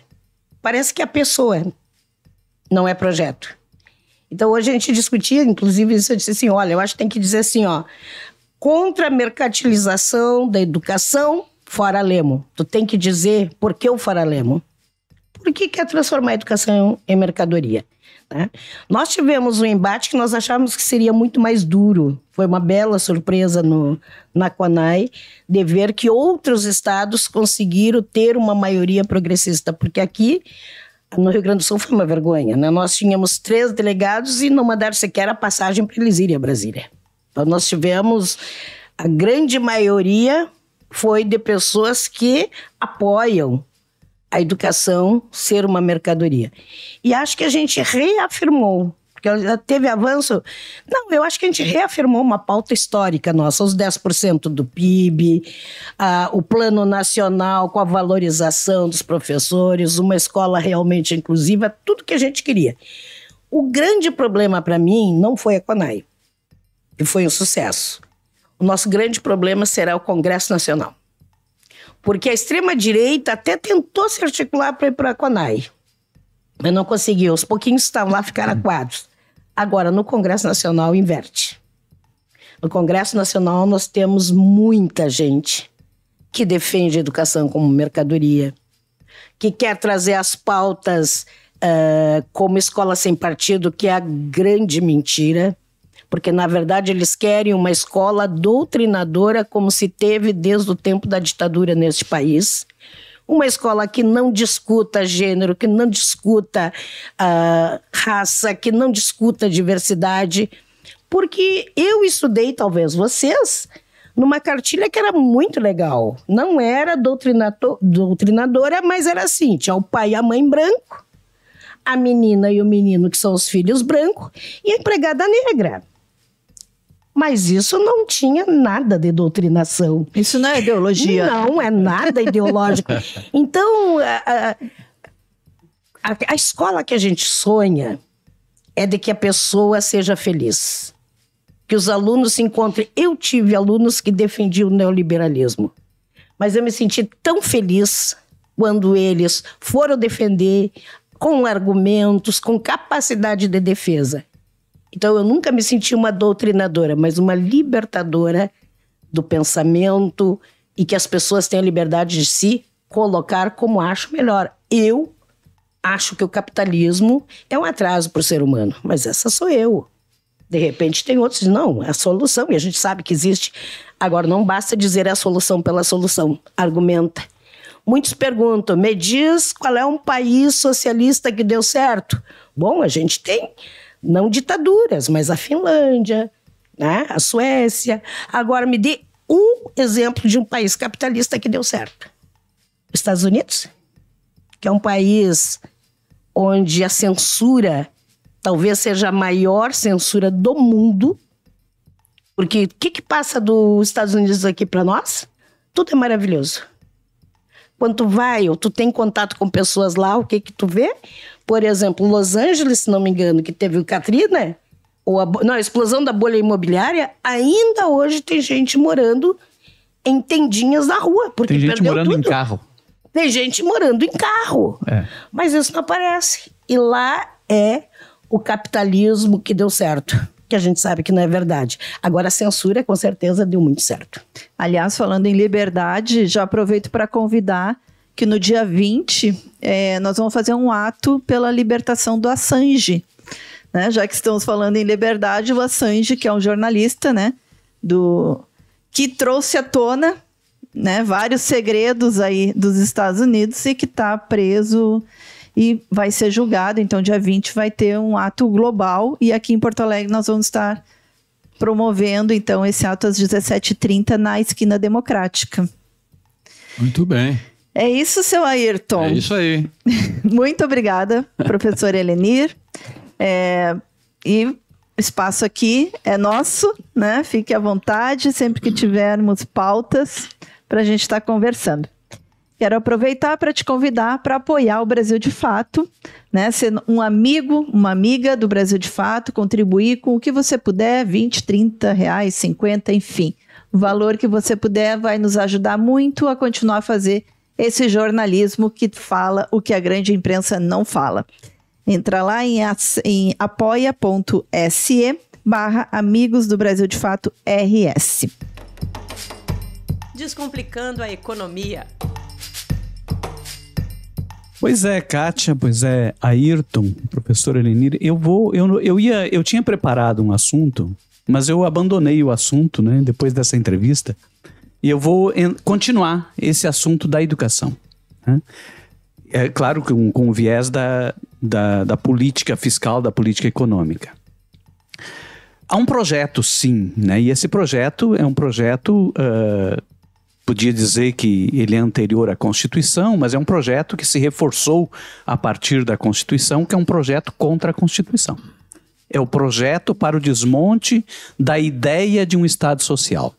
parece que é a pessoa não é projeto. Então, hoje a gente discutia, inclusive, isso. Eu disse assim: olha, eu acho que tem que dizer assim, ó. Contra a mercantilização da educação, fora Lemo. Tu tem que dizer por que o fora Lemo. Por que quer transformar a educação em mercadoria? Né? Nós tivemos um embate que nós achávamos que seria muito mais duro. Foi uma bela surpresa no, na Conai de ver que outros estados conseguiram ter uma maioria progressista, porque aqui no Rio Grande do Sul foi uma vergonha. Né? Nós tínhamos três delegados e não mandaram sequer a passagem para eles irem a Brasília. Então, nós tivemos a grande maioria foi de pessoas que apoiam a educação ser uma mercadoria. E acho que a gente reafirmou porque teve avanço. Não, eu acho que a gente reafirmou uma pauta histórica nossa, os 10% do PIB, a, o plano nacional com a valorização dos professores, uma escola realmente inclusiva, tudo que a gente queria. O grande problema para mim não foi a CONAI, que foi um sucesso. O nosso grande problema será o Congresso Nacional. Porque a extrema-direita até tentou se articular para ir para a CONAI, mas não conseguiu. Os pouquinhos que estavam lá ficaram aquados. quadros. Agora, no Congresso Nacional, inverte. No Congresso Nacional, nós temos muita gente que defende a educação como mercadoria, que quer trazer as pautas uh, como escola sem partido, que é a grande mentira, porque, na verdade, eles querem uma escola doutrinadora, como se teve desde o tempo da ditadura neste país uma escola que não discuta gênero, que não discuta uh, raça, que não discuta diversidade. Porque eu estudei, talvez vocês, numa cartilha que era muito legal. Não era doutrinadora, mas era assim: tinha o pai e a mãe branco, a menina e o menino, que são os filhos brancos, e a empregada negra. Mas isso não tinha nada de doutrinação. Isso não é ideologia. Não é nada ideológico. Então, a, a, a escola que a gente sonha é de que a pessoa seja feliz. Que os alunos se encontrem. Eu tive alunos que defendiam o neoliberalismo, mas eu me senti tão feliz quando eles foram defender com argumentos, com capacidade de defesa. Então, eu nunca me senti uma doutrinadora, mas uma libertadora do pensamento e que as pessoas tenham liberdade de se colocar como acho melhor. Eu acho que o capitalismo é um atraso para o ser humano, mas essa sou eu. De repente tem outros, não, é a solução, e a gente sabe que existe. Agora, não basta dizer é a solução pela solução, argumenta. Muitos perguntam, me diz qual é um país socialista que deu certo. Bom, a gente tem não ditaduras, mas a Finlândia, né? a Suécia. Agora, me dê um exemplo de um país capitalista que deu certo: Estados Unidos, que é um país onde a censura talvez seja a maior censura do mundo. Porque o que, que passa dos Estados Unidos aqui para nós? Tudo é maravilhoso. Quando tu vai ou tu tem contato com pessoas lá, o que que tu vê? por exemplo, Los Angeles, se não me engano, que teve o Katrina, né? ou a, não, a explosão da bolha imobiliária, ainda hoje tem gente morando em tendinhas na rua, porque tem gente morando tudo. em carro. Tem gente morando em carro. É. Mas isso não aparece. E lá é o capitalismo que deu certo que a gente sabe que não é verdade. Agora, a censura, com certeza, deu muito certo. Aliás, falando em liberdade, já aproveito para convidar que no dia 20 é, nós vamos fazer um ato pela libertação do Assange. Né? Já que estamos falando em liberdade, o Assange, que é um jornalista, né? Do, que trouxe à tona né, vários segredos aí dos Estados Unidos e que está preso e vai ser julgado. Então, dia 20 vai ter um ato global e aqui em Porto Alegre nós vamos estar promovendo então esse ato às 17h30 na esquina democrática. Muito bem. É isso, seu Ayrton. É isso aí. Muito obrigada, professor Helenir. É, e espaço aqui é nosso, né? Fique à vontade sempre que tivermos pautas para a gente estar tá conversando. Quero aproveitar para te convidar para apoiar o Brasil de Fato, né? Ser um amigo, uma amiga do Brasil de Fato, contribuir com o que você puder, 20, 30 reais, 50, enfim. O valor que você puder vai nos ajudar muito a continuar a fazer esse jornalismo que fala o que a grande imprensa não fala. Entra lá em, em apoia.se barra Amigos do Brasil de Fato RS. Descomplicando a economia. Pois é, Kátia, pois é, Ayrton, professor Elenir, eu vou, eu, eu ia, eu tinha preparado um assunto, mas eu abandonei o assunto, né, depois dessa entrevista, e eu vou continuar esse assunto da educação. Né? É claro que com, com o viés da, da, da política fiscal, da política econômica. Há um projeto, sim, né? e esse projeto é um projeto, uh, podia dizer que ele é anterior à Constituição, mas é um projeto que se reforçou a partir da Constituição, que é um projeto contra a Constituição. É o projeto para o desmonte da ideia de um Estado social.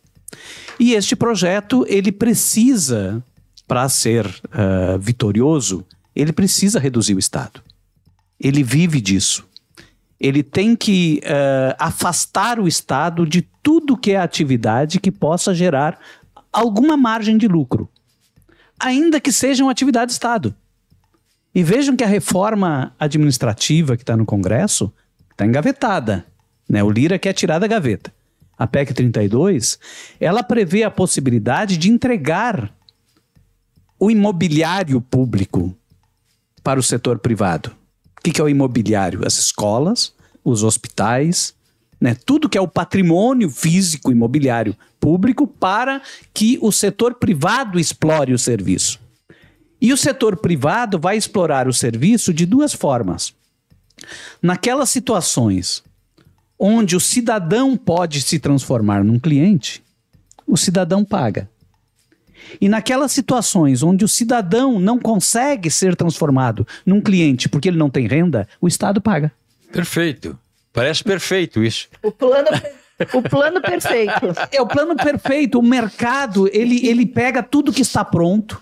E este projeto, ele precisa, para ser uh, vitorioso, ele precisa reduzir o Estado. Ele vive disso. Ele tem que uh, afastar o Estado de tudo que é atividade que possa gerar alguma margem de lucro, ainda que sejam atividade de Estado. E vejam que a reforma administrativa que está no Congresso está engavetada. Né? O Lira quer tirar da gaveta a PEC 32, ela prevê a possibilidade de entregar o imobiliário público para o setor privado. O que, que é o imobiliário? As escolas, os hospitais, né? tudo que é o patrimônio físico imobiliário público para que o setor privado explore o serviço. E o setor privado vai explorar o serviço de duas formas. Naquelas situações onde o cidadão pode se transformar num cliente, o cidadão paga. E naquelas situações onde o cidadão não consegue ser transformado num cliente porque ele não tem renda, o Estado paga. Perfeito. Parece perfeito isso. O plano O plano perfeito. É o plano perfeito. O mercado, ele, ele pega tudo que está pronto,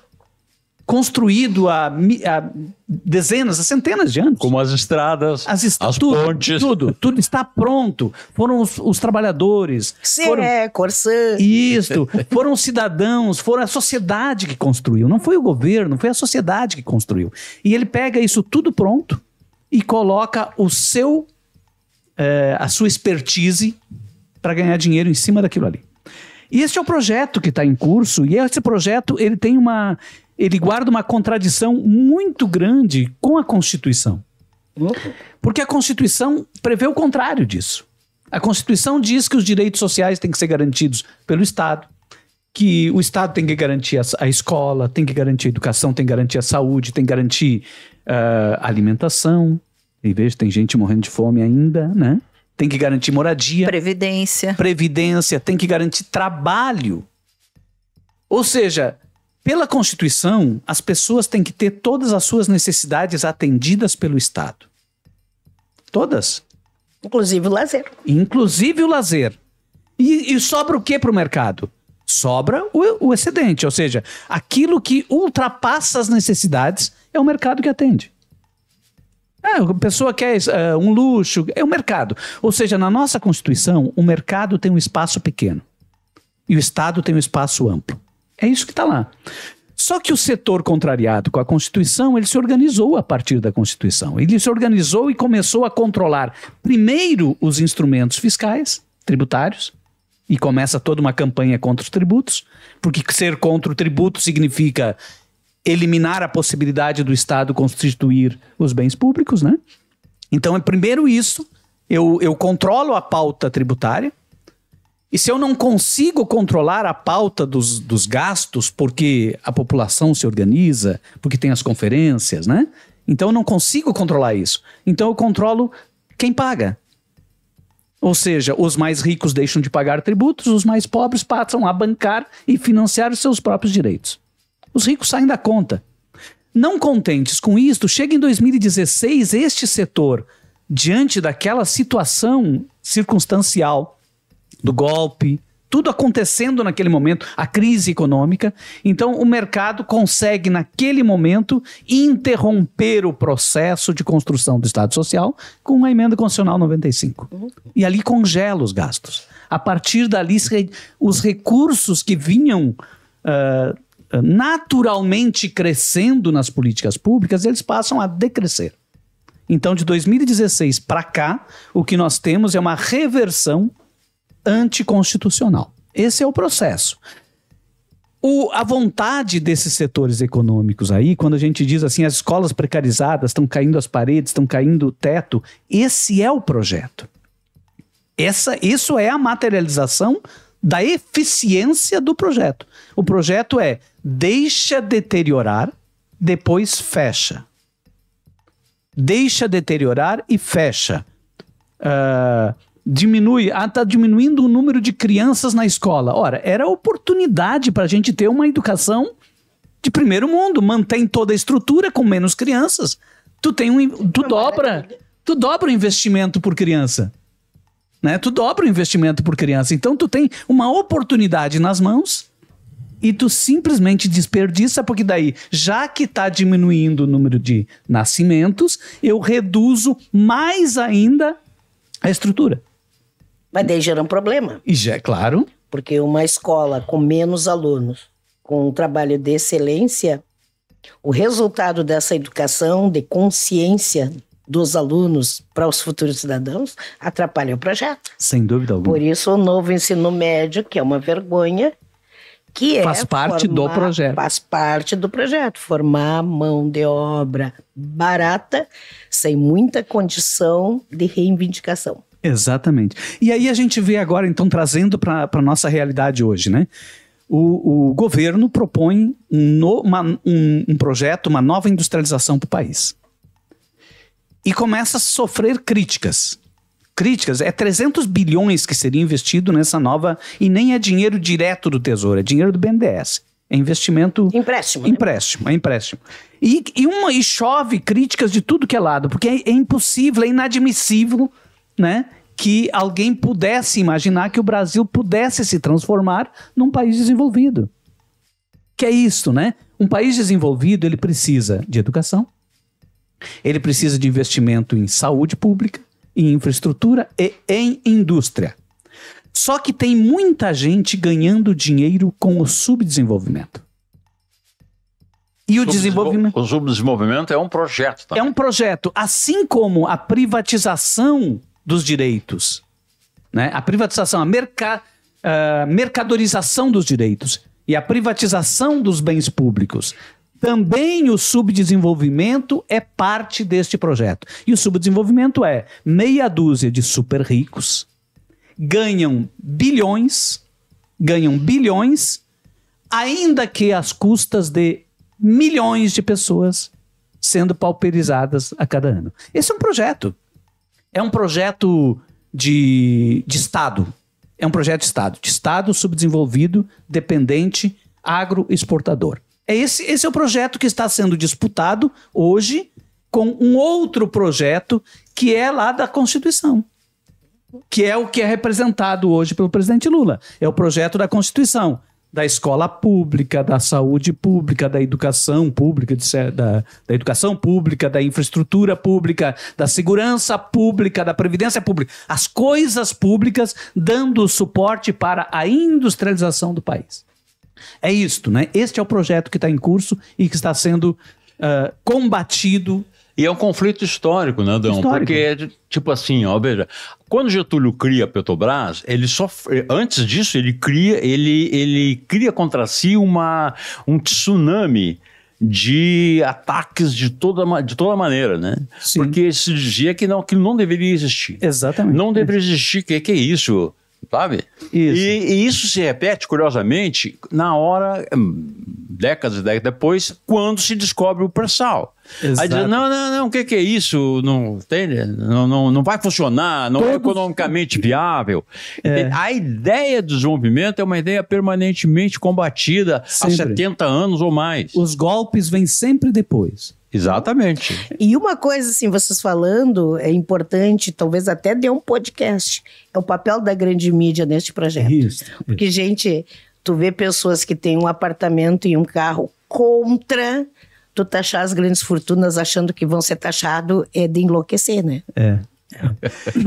construído há, há, dezenas, há centenas de anos. Como as estradas, as, est as tudo, pontes. Tudo, tudo está pronto. Foram os, os trabalhadores. Sim, foram, é, Corsã. Isso, foram os cidadãos, foram a sociedade que construiu. Não foi o governo, foi a sociedade que construiu. E ele pega isso tudo pronto e coloca o seu, é, a sua expertise para ganhar dinheiro em cima daquilo ali. E esse é o projeto que está em curso, e esse projeto ele tem uma ele guarda uma contradição muito grande com a Constituição. Porque a Constituição prevê o contrário disso. A Constituição diz que os direitos sociais têm que ser garantidos pelo Estado, que o Estado tem que garantir a, escola, tem que garantir a educação, tem que garantir a saúde, tem que garantir uh, alimentação. E veja, tem gente morrendo de fome ainda, né? Tem que garantir moradia. Previdência. Previdência, tem que garantir trabalho. Ou seja, pela Constituição, as pessoas têm que ter todas as suas necessidades atendidas pelo Estado. Todas. Inclusive o lazer. Inclusive o lazer. E, e sobra o que para o mercado? Sobra o, o excedente, ou seja, aquilo que ultrapassa as necessidades é o mercado que atende. Ah, a pessoa quer é, um luxo, é o mercado. Ou seja, na nossa Constituição, o mercado tem um espaço pequeno e o Estado tem um espaço amplo. É isso que está lá. Só que o setor contrariado com a Constituição, ele se organizou a partir da Constituição. Ele se organizou e começou a controlar primeiro os instrumentos fiscais, tributários, e começa toda uma campanha contra os tributos, porque ser contra o tributo significa eliminar a possibilidade do Estado constituir os bens públicos, né? Então é primeiro isso, eu, eu controlo a pauta tributária, e se eu não consigo controlar a pauta dos, dos gastos porque a população se organiza, porque tem as conferências, né? Então eu não consigo controlar isso. Então eu controlo quem paga. Ou seja, os mais ricos deixam de pagar tributos, os mais pobres passam a bancar e financiar os seus próprios direitos. Os ricos saem da conta. Não contentes com isto, chega em 2016 este setor, diante daquela situação circunstancial do golpe, tudo acontecendo naquele momento, a crise econômica. Então, o mercado consegue, naquele momento, interromper o processo de construção do Estado Social com a emenda constitucional 95. E ali congela os gastos. A partir dali, os recursos que vinham. Uh, naturalmente crescendo nas políticas públicas, eles passam a decrescer. Então, de 2016 para cá, o que nós temos é uma reversão anticonstitucional. Esse é o processo. O, a vontade desses setores econômicos aí, quando a gente diz assim, as escolas precarizadas estão caindo as paredes, estão caindo o teto, esse é o projeto. Essa, isso é a materialização da eficiência do projeto. O projeto é deixa deteriorar, depois fecha. Deixa deteriorar e fecha. Uh, diminui, ah, tá diminuindo o número de crianças na escola. Ora, era oportunidade para a gente ter uma educação de primeiro mundo, mantém toda a estrutura com menos crianças. Tu tem um, tu é dobra, tu dobra o investimento por criança. Né? Tu dobra o investimento por criança. Então tu tem uma oportunidade nas mãos e tu simplesmente desperdiça, porque daí, já que está diminuindo o número de nascimentos, eu reduzo mais ainda a estrutura. Mas daí gera um problema. E já é claro. Porque uma escola com menos alunos, com um trabalho de excelência, o resultado dessa educação de consciência dos alunos para os futuros cidadãos atrapalha o projeto. Sem dúvida alguma. Por isso o novo ensino médio, que é uma vergonha, que é faz é parte formar, do projeto. Faz parte do projeto, formar mão de obra barata, sem muita condição de reivindicação. Exatamente. E aí a gente vê agora, então, trazendo para a nossa realidade hoje, né? O, o governo propõe um, no, uma, um, um projeto, uma nova industrialização para o país. E começa a sofrer críticas críticas, é 300 bilhões que seria investido nessa nova, e nem é dinheiro direto do Tesouro, é dinheiro do BNDES. É investimento. Empréstimo. Né? Empréstimo, é empréstimo. E, e, uma, e chove críticas de tudo que é lado, porque é, é impossível, é inadmissível né? Que alguém pudesse imaginar que o Brasil pudesse se transformar num país desenvolvido. Que é isso, né? Um país desenvolvido, ele precisa de educação, ele precisa de investimento em saúde pública, em infraestrutura e em indústria. Só que tem muita gente ganhando dinheiro com o subdesenvolvimento. E o desenvolvimento. O subdesenvolvimento é um projeto também. É um projeto. Assim como a privatização dos direitos, né? a privatização, a merca, uh, mercadorização dos direitos e a privatização dos bens públicos. Também o subdesenvolvimento é parte deste projeto. E o subdesenvolvimento é meia dúzia de super ricos ganham bilhões, ganham bilhões, ainda que às custas de milhões de pessoas sendo pauperizadas a cada ano. Esse é um projeto é um projeto de, de Estado. É um projeto de Estado. De Estado subdesenvolvido, dependente, agroexportador. É esse, esse é o projeto que está sendo disputado hoje com um outro projeto que é lá da Constituição. Que é o que é representado hoje pelo presidente Lula. É o projeto da Constituição da escola pública, da saúde pública, da educação pública, de, da, da educação pública, da infraestrutura pública, da segurança pública, da previdência pública, as coisas públicas dando suporte para a industrialização do país. É isto, né? Este é o projeto que está em curso e que está sendo uh, combatido e é um conflito histórico, né, Dão? Histórico. Porque, é tipo assim, ó, veja, quando Getúlio cria a Petrobras, ele só, eh, antes disso, ele cria, ele, ele cria contra si uma, um tsunami de ataques de toda, de toda maneira, né? Sim. Porque se dizia que não, que não deveria existir. Exatamente. Não deveria existir, que que é isso? sabe? Isso. E, e, isso se repete, curiosamente, na hora, hum, décadas e décadas depois, quando se descobre o pré-sal. Aí diz, não, não, não, o que, que é isso? Não, tem, não, não, não vai funcionar, não é Todos... é economicamente viável. É. A ideia do desenvolvimento é uma ideia permanentemente combatida sempre. há 70 anos ou mais. Os golpes vêm sempre depois. Exatamente. E uma coisa, assim, vocês falando, é importante, talvez até dê um podcast, é o papel da grande mídia neste projeto. Isso. Porque, isso. gente, tu vê pessoas que têm um apartamento e um carro contra tu taxar as grandes fortunas achando que vão ser taxado é de enlouquecer, né? É.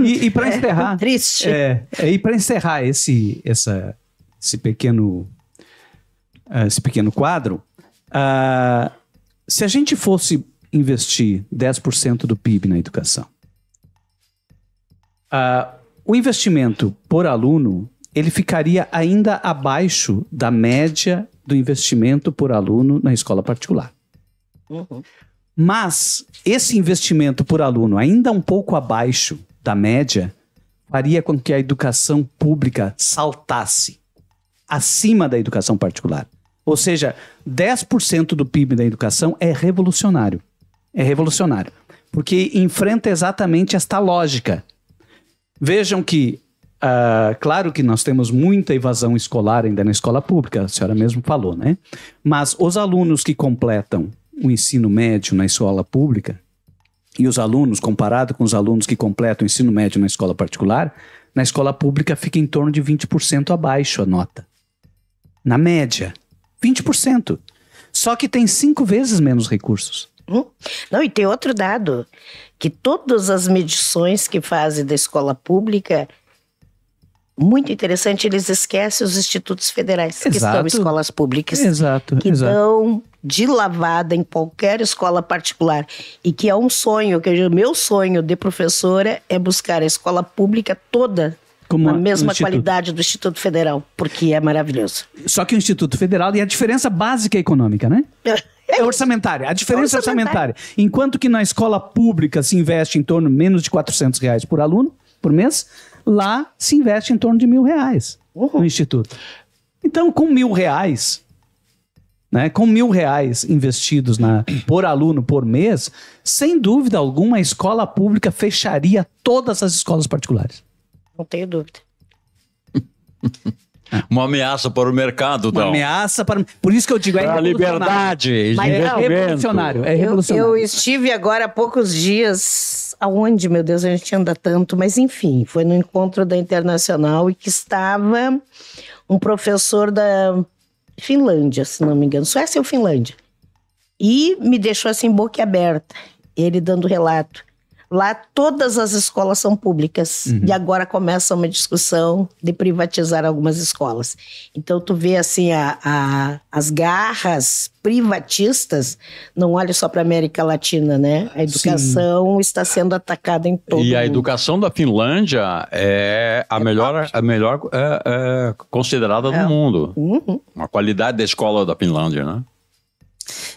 e, e para é, encerrar, é, triste. É, é e para encerrar esse, essa, esse pequeno, ah, esse pequeno quadro, uh, se a gente fosse investir 10% do PIB na educação, uh, o investimento por aluno ele ficaria ainda abaixo da média do investimento por aluno na escola particular. Uhum. Mas esse investimento por aluno, ainda um pouco abaixo da média, faria com que a educação pública saltasse acima da educação particular. Ou seja, 10% do PIB da educação é revolucionário. É revolucionário. Porque enfrenta exatamente esta lógica. Vejam que, uh, claro que nós temos muita evasão escolar ainda na escola pública, a senhora mesmo falou, né? Mas os alunos que completam o ensino médio na escola pública e os alunos, comparado com os alunos que completam o ensino médio na escola particular, na escola pública fica em torno de 20% abaixo a nota. Na média, 20%. Só que tem cinco vezes menos recursos. Uhum. Não, e tem outro dado, que todas as medições que fazem da escola pública muito interessante, eles esquecem os institutos federais, exato. que são escolas públicas. Exato. Que exato. dão de lavada em qualquer escola particular. E que é um sonho, que o meu sonho de professora é buscar a escola pública toda como a mesma qualidade do Instituto Federal, porque é maravilhoso. Só que o Instituto Federal e a diferença básica é econômica, né? É, é orçamentária. A é diferença é orçamentária. orçamentária. Enquanto que na escola pública se investe em torno de menos de 400 reais por aluno por mês, lá se investe em torno de mil reais uhum. no Instituto. Então, com mil reais, né, com mil reais investidos na, por aluno por mês, sem dúvida alguma, a escola pública fecharia todas as escolas particulares. Não tenho dúvida. Uma ameaça para o mercado, Uma então. ameaça para. Por isso que eu digo, é A liberdade, Mas, é revolucionário. É revolucionário. Eu, eu estive agora há poucos dias aonde, meu Deus, a gente anda tanto, mas enfim, foi no encontro da Internacional e que estava um professor da Finlândia, se não me engano, Suécia ou Finlândia. E me deixou assim boca aberta, ele dando relato Lá todas as escolas são públicas uhum. e agora começa uma discussão de privatizar algumas escolas. Então tu vê assim a, a, as garras privatistas, não olha só para a América Latina, né? A educação Sim. está sendo atacada em todo E a educação da Finlândia é a é melhor, a melhor é, é considerada do é. mundo. Uhum. A qualidade da escola da Finlândia, né?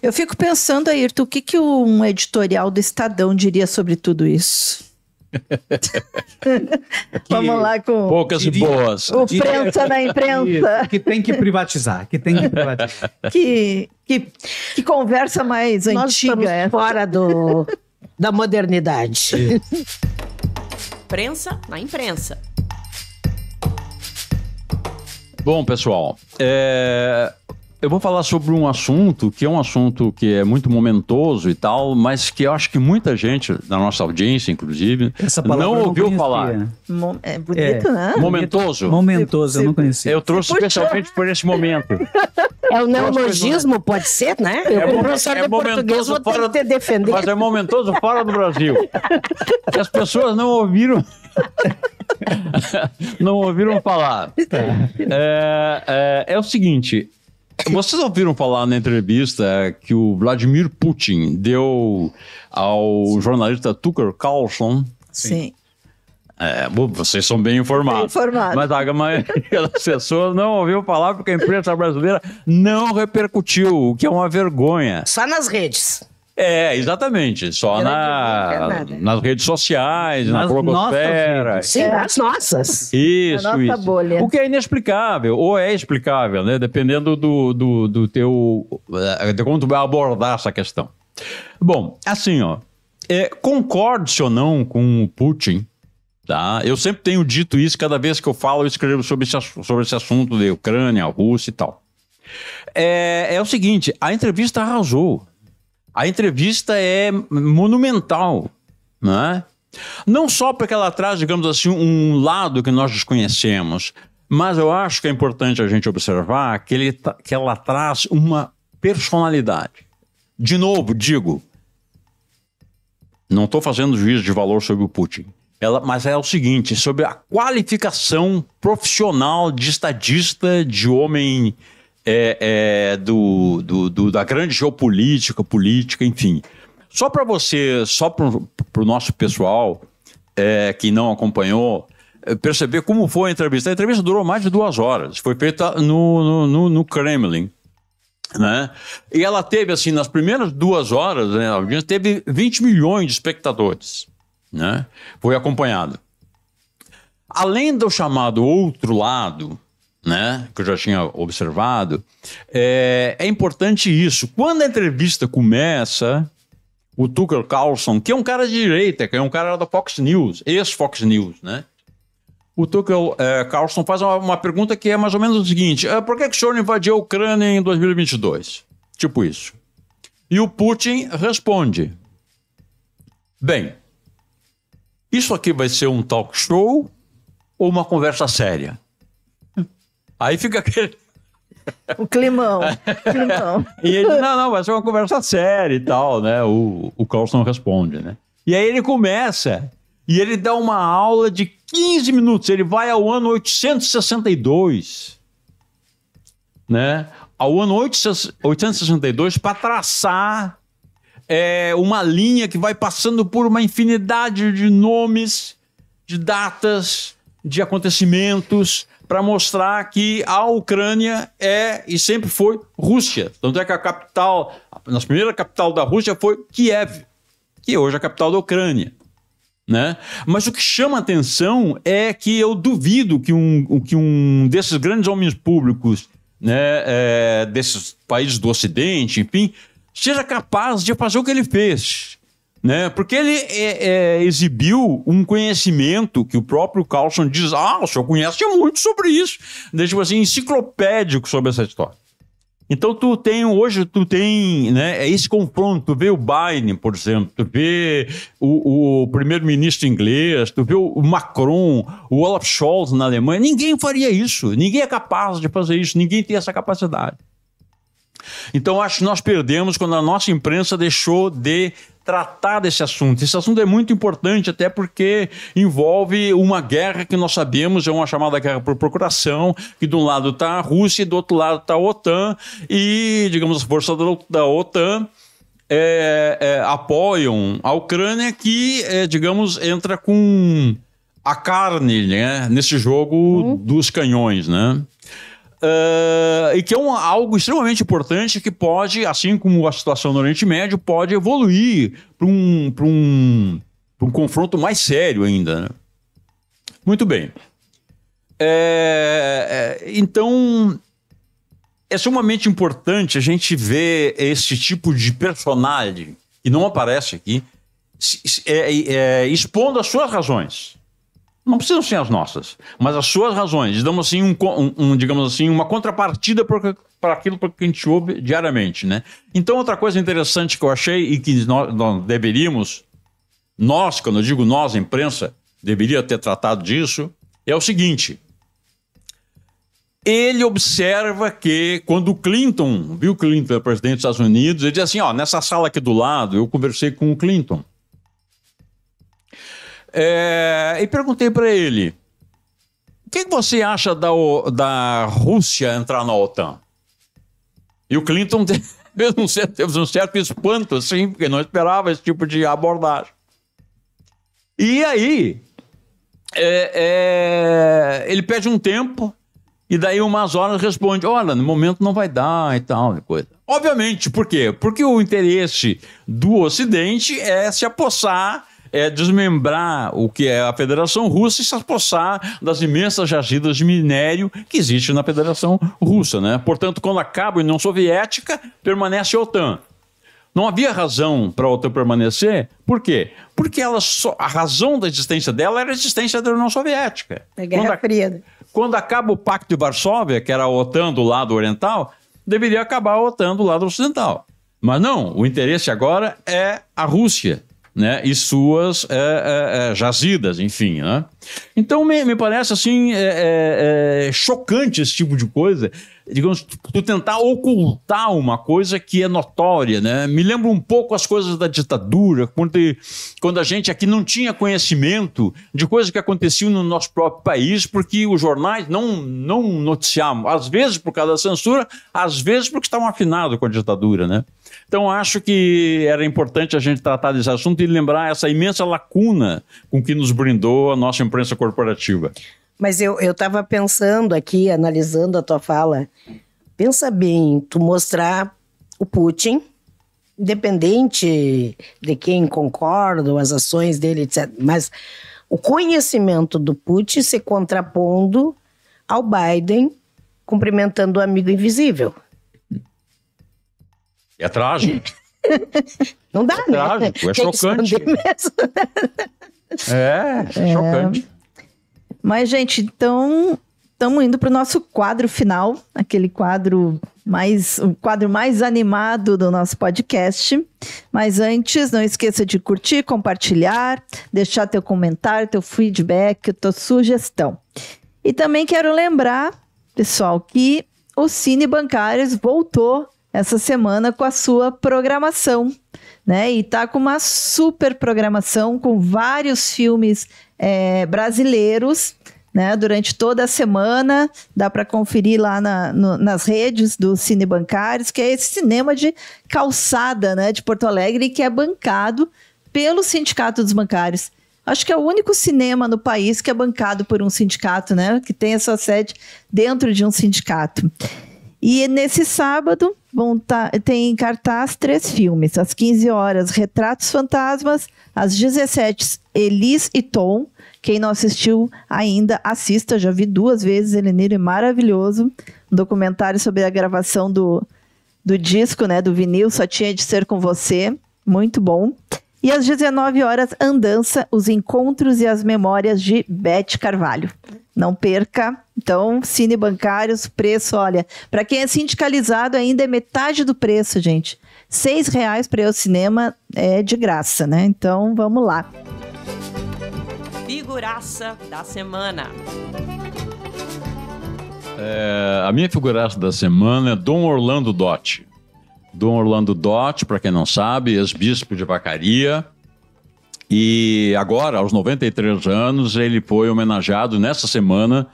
Eu fico pensando, Ayrton, o que, que um editorial do Estadão diria sobre tudo isso? Vamos lá com poucas e boas. O prensa na imprensa. Que, que tem que privatizar, que tem que privatizar. Que, que, que conversa mais Nós antiga é fora do da modernidade. prensa na imprensa. Bom, pessoal, é, eu vou falar sobre um assunto que é um assunto que é muito momentoso e tal, mas que eu acho que muita gente, da nossa audiência, inclusive, não ouviu não falar. Mo é bonito, é. né? Momentoso. Momentoso, eu não conhecia. Eu trouxe especialmente por esse momento. É o neologismo, pode ser, né? Eu, é, como professor é de português, vou ter que defender. Mas é momentoso fora do Brasil. as pessoas não ouviram... não ouviram falar. Tá. É, é, é, o seguinte: vocês ouviram falar na entrevista que o Vladimir Putin deu ao jornalista Tucker Carlson? Sim. É, vocês são bem informados. Bem informado. Mas a maioria das pessoas não ouviu falar porque a imprensa brasileira não repercutiu, o que é uma vergonha. Só nas redes. É, exatamente. Só na, nas redes sociais, nas na blogosfera. Nossas Sim, é. nas nossas. Isso, na nossa isso. Bolha. O que é inexplicável, ou é explicável, né? Dependendo do, do, do teu... Eh, de como tu vai abordar essa questão. Bom, assim, ó. É, concorde-se ou não com o Putin, tá? Eu sempre tenho dito isso, cada vez que eu falo, eu escrevo sobre esse, sobre esse assunto de Ucrânia, Rússia e tal. É, é o seguinte, a entrevista arrasou. A entrevista é monumental, né? Não só porque ela traz, digamos assim, um lado que nós desconhecemos, mas eu acho que é importante a gente observar que, ele, que ela traz uma personalidade. De novo, digo, não estou fazendo juízo de valor sobre o Putin, ela, mas é o seguinte, sobre a qualificação profissional de estadista, de homem é, é, do, do, do, da grande geopolítica, política, enfim. Só para você, só para o nosso pessoal é, que não acompanhou, é, perceber como foi a entrevista. A entrevista durou mais de duas horas, foi feita no, no, no Kremlin. Né? E ela teve, assim, nas primeiras duas horas, né, teve 20 milhões de espectadores. Né? Foi acompanhada. Além do chamado outro lado, né, que eu já tinha observado, é, é importante isso. Quando a entrevista começa, o Tucker Carlson, que é um cara de direita, que é um cara da Fox News, ex-Fox News, né? O Tucker é, Carlson faz uma, uma, pergunta que é mais ou menos o seguinte: ah, por que, que o senhor invadiu a Ucrânia em 2022? Tipo isso. E o Putin responde: bem, isso aqui vai ser um talk show ou uma conversa séria? Aí fica aquele. O climão. climão. e ele, não, não, vai ser é uma conversa séria e tal, né? O, o Carlson responde, né? E aí ele começa e ele dá uma aula de 15 minutos. Ele vai ao ano 862, né? Ao ano 862 para traçar é, uma linha que vai passando por uma infinidade de nomes, de datas, de acontecimentos, para mostrar que a Ucrânia é e sempre foi Rússia. Tanto é que a capital, a primeira capital da Rússia foi Kiev, que hoje é a capital da Ucrânia. Né? Mas o que chama atenção é que eu duvido que um, que um desses grandes homens públicos né, é, desses países do Ocidente, enfim, seja capaz de fazer o que ele fez né? Porque ele é, é, exibiu um conhecimento que o próprio Carlson diz: ah, o senhor conhece muito sobre isso, deixa tipo assim, enciclopédico sobre essa história. Então tu tem hoje tu tem né, é esse confronto, tu vê o Biden, por exemplo, tu vê o, o primeiro-ministro inglês, tu vê o Macron, o Olaf Scholz na Alemanha, ninguém faria isso, ninguém é capaz de fazer isso, ninguém tem essa capacidade. Então acho que nós perdemos quando a nossa imprensa deixou de tratar desse assunto. Esse assunto é muito importante, até porque envolve uma guerra que nós sabemos, é uma chamada guerra por procuração, que de um lado está a Rússia e do outro lado está a OTAN, e, digamos, as forças da OTAN. É, é, apoiam a Ucrânia que, é, digamos, entra com a carne né, nesse jogo uhum. dos canhões, né? Uh, e que é um, algo extremamente importante que pode, assim como a situação no Oriente Médio, pode evoluir para um, um, um confronto mais sério ainda. Né? Muito bem. É, é então, é sumamente importante a gente ver esse tipo de personagem, que não aparece aqui, é, é, é, expondo as suas razões não precisam ser as nossas, mas as suas razões, damos assim um, um, um digamos assim, uma contrapartida para aquilo que a gente ouve diariamente, né? Então outra coisa interessante que eu achei e que nós, nós deveríamos nós, quando eu digo nós, a imprensa deveria ter tratado disso, é o seguinte: ele observa que quando o Clinton, Bill Clinton é presidente dos Estados Unidos, ele diz assim: ó, nessa sala aqui do lado eu conversei com o Clinton. É, e perguntei para ele: o que, você acha da, da Rússia entrar na OTAN? E o Clinton teve um certo, teve um certo espanto, assim, porque não esperava esse tipo de abordagem. E aí, é, é, ele pede um tempo e daí umas horas responde, olha, no momento não vai dar e tal, coisa. Obviamente, por quê? Porque o interesse do Ocidente é se apossar é desmembrar o que é a Federação Russa e se apossar das imensas jazidas de minério que existe na Federação Russa. Né? Portanto, quando acaba a União Soviética, permanece a OTAN. Não havia razão para a OTAN permanecer. Por quê? Porque ela só, a razão da existência dela era a existência da União Soviética. Da Guerra a, Fria. Né? Quando acaba o Pacto de Varsóvia, que era a OTAN do lado oriental, deveria acabar a OTAN do lado ocidental. Mas não, o interesse agora é a Rússia né, e suas é, é, é, jazidas, enfim. Né? Então me, me parece assim é, é, chocante esse tipo de coisa, digamos, tu tentar ocultar uma coisa que é notória. Né? Me lembra um pouco as coisas da ditadura, quando, quando a gente aqui não tinha conhecimento de coisas que aconteciam no nosso próprio país, porque os jornais não, não noticiavam, às vezes por causa da censura, às vezes porque estavam afinados com a ditadura. Né? Então, acho que era importante a gente tratar desse assunto e lembrar essa imensa lacuna com que nos brindou a nossa imprensa corporativa. Mas eu estava pensando aqui, analisando a tua fala. Pensa bem, tu mostrar o Putin, independente de quem concorda, as ações dele, etc. Mas o conhecimento do Putin se contrapondo ao Biden cumprimentando o amigo invisível. É trágico. Não dá, é né? Trágico, é Tem chocante. É, é, chocante. Mas, gente, então estamos indo para o nosso quadro final, aquele quadro mais, o quadro mais animado do nosso podcast. Mas antes, não esqueça de curtir, compartilhar, deixar teu comentário, teu feedback, tua sugestão. E também quero lembrar, pessoal, que o Cine Bancários voltou essa semana com a sua programação, né? E tá com uma super programação com vários filmes é, brasileiros, né? Durante toda a semana dá para conferir lá na, no, nas redes do Cine Bancários, que é esse cinema de calçada, né? De Porto Alegre que é bancado pelo Sindicato dos Bancários. Acho que é o único cinema no país que é bancado por um sindicato, né? Que tem a sua sede dentro de um sindicato. E nesse sábado tá tem em cartaz três filmes: às 15 horas, Retratos Fantasmas, às 17 Elis e Tom. Quem não assistiu ainda, assista, já vi duas vezes, Eleniro é maravilhoso. Um documentário sobre a gravação do, do disco, né, do vinil, Só Tinha de Ser Com Você, muito bom. E às 19 horas, Andança, Os Encontros e as Memórias de Beth Carvalho. Não perca. Então, Cine Bancários, preço, olha, para quem é sindicalizado ainda é metade do preço, gente. Seis reais para ir ao cinema é de graça, né? Então, vamos lá. Figuraça da semana. É, a minha figuraça da semana é Dom Orlando Dotti. Dom Orlando Dotti, para quem não sabe, ex-bispo de Vacaria, e agora, aos 93 anos, ele foi homenageado nessa semana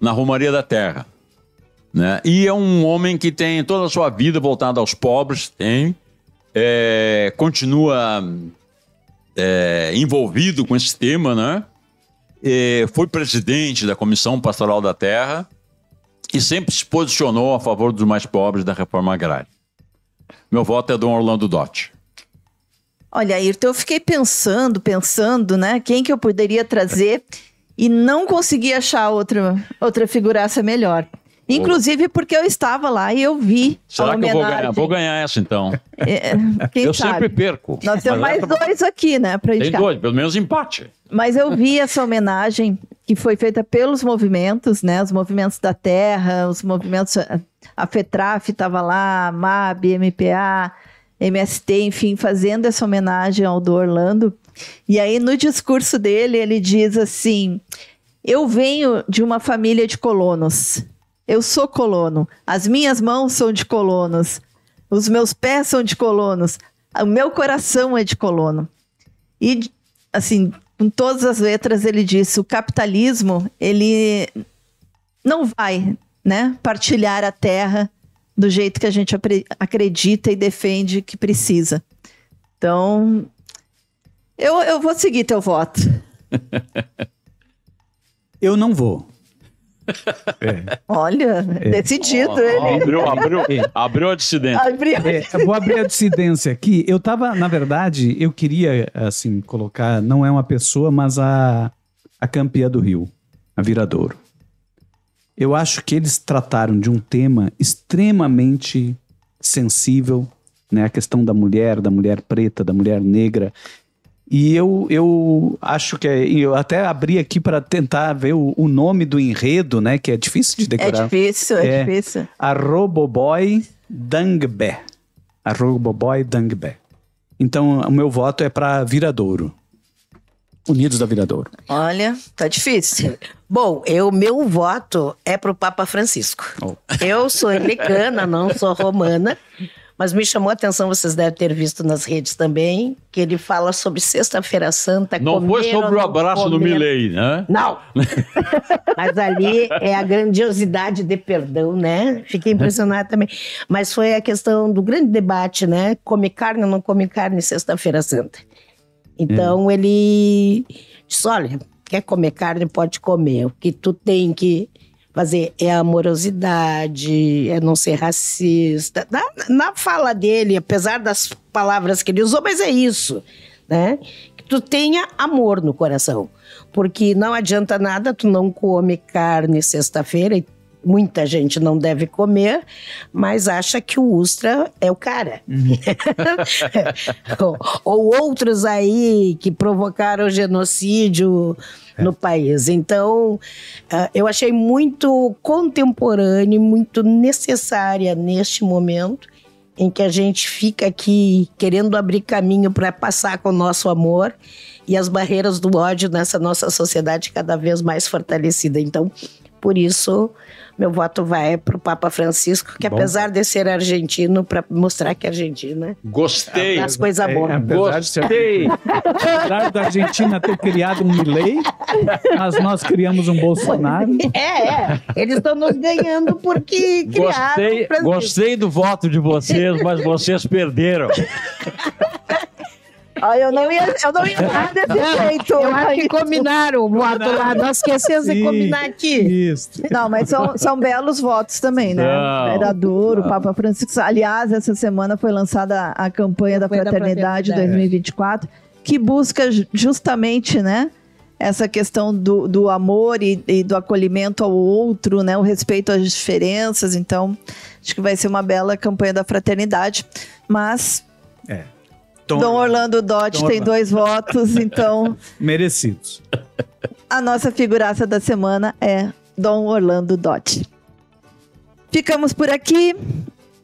na Romaria da Terra. Né? E é um homem que tem toda a sua vida voltada aos pobres, tem, é, continua é, envolvido com esse tema, né? É, foi presidente da Comissão Pastoral da Terra e sempre se posicionou a favor dos mais pobres da reforma agrária. Meu voto é Dom Orlando Dotti. Olha, Ayrton, eu fiquei pensando, pensando, né? Quem que eu poderia trazer e não consegui achar outra, outra figuraça melhor. Inclusive porque eu estava lá e eu vi. Será que eu vou ganhar? Vou ganhar essa então. É, eu sabe? sempre perco. Nós temos mais pra... dois aqui, né? Pra Tem dois, pelo menos empate. Mas eu vi essa homenagem que foi feita pelos movimentos, né? Os movimentos da terra, os movimentos. Eh, a FETRAF estava lá, a MAB, MPA, MST, enfim, fazendo essa homenagem ao do Orlando. E aí, no discurso dele, ele diz assim: Eu venho de uma família de colonos. Eu sou colono. As minhas mãos são de colonos. Os meus pés são de colonos. O meu coração é de colono. E, assim, com todas as letras, ele disse: o capitalismo, ele não vai né, partilhar a terra do jeito que a gente acredita e defende que precisa. Então, eu, eu vou seguir teu voto. eu não vou. É. Olha, é. decidido ele. Abriu, abriu, é. abriu a dissidência. Abriu. É, vou abrir a dissidência aqui. Eu tava, na verdade, eu queria, assim, colocar, não é uma pessoa, mas a, a campeã do Rio, a Viradouro. Eu acho que eles trataram de um tema extremamente sensível, né? A questão da mulher, da mulher preta, da mulher negra. E eu, eu acho que é, eu até abri aqui para tentar ver o, o, nome do enredo, né? Que é difícil de é decorar. É difícil, é, é difícil. Arroboboy Dangbe. Arroboboy Dangbe. Então, o meu voto é para Viradouro. Unidos da Viradouro. Olha, tá difícil. Bom, eu meu voto é pro Papa Francisco. Oh. Eu sou anglicana, não sou romana, mas me chamou a atenção, vocês devem ter visto nas redes também, que ele fala sobre Sexta-feira Santa. Não comer foi sobre o abraço do Milley, né? Não! mas ali é a grandiosidade de perdão, né? Fiquei impressionada também. Mas foi a questão do grande debate, né? Come carne ou não come carne Sexta-feira Santa. Então hum. ele disse: olha, quer comer carne, pode comer. O que tu tem que fazer é amorosidade, é não ser racista. Na, na fala dele, apesar das palavras que ele usou, mas é isso, né? Que tu tenha amor no coração. Porque não adianta nada tu não come carne sexta-feira e muita gente não deve comer, mas acha que o Ustra é o cara. Uhum. ou, outros aí que provocaram genocídio é. no país. Então, ah, eu achei muito contemporâneo, muito necessária neste momento em que a gente fica aqui querendo abrir caminho para passar com o nosso amor e as barreiras do ódio nessa nossa sociedade cada vez mais fortalecida. Então, por isso, meu voto vai para o Papa Francisco, que Bom. apesar de ser argentino, para mostrar que é argentino, né? Gostei. É, as coisas boas. É, apesar Gostei. De ser, apesar da Argentina ter criado um Milley, mas nós criamos um Bolsonaro. É, é. Eles estão nos ganhando porque criaram. Gostei, gostei do voto de vocês, mas vocês perderam. Ah, eu não ia, eu não ia falar desse jeito. Eu acho que combinaram o voto lá. Nós esquecemos de combinar aqui. Isso. Não, mas são, são belos votos também, né? Não, Vereador, o Papa Francisco. Aliás, essa semana foi lançada a campanha, a campanha da, Fraternidade da Fraternidade 2024, que busca justamente, né? Essa questão do, do amor e, e do acolhimento ao outro, né? O respeito às diferenças. Então, acho que vai ser uma bela campanha da fraternidade. Mas é. Tom, Dom Orlando Dotti tem Orlando. dois votos, então. Merecidos. A nossa figuraça da semana é Dom Orlando Dotti. Ficamos por aqui.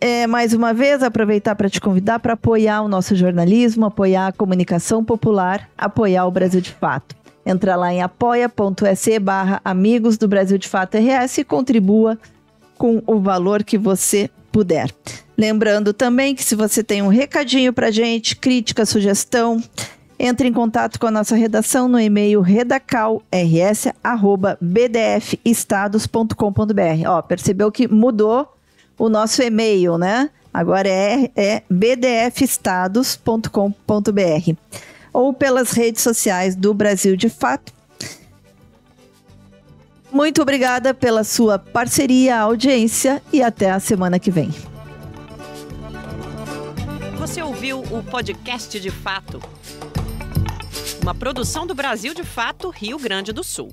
É, mais uma vez, aproveitar para te convidar para apoiar o nosso jornalismo, apoiar a comunicação popular, apoiar o Brasil de Fato. Entra lá em apoia.se barra Amigos do Brasil de Fato RS e contribua com o valor que você puder. Lembrando também que se você tem um recadinho para gente, crítica, sugestão, entre em contato com a nossa redação no e-mail redacalrs@bdfestados.com.br. Ó, percebeu que mudou o nosso e-mail, né? Agora é, é bdfestados.com.br ou pelas redes sociais do Brasil de Fato muito obrigada pela sua parceria, audiência e até a semana que vem. Você ouviu o podcast de Fato? Uma produção do Brasil de Fato, Rio Grande do Sul.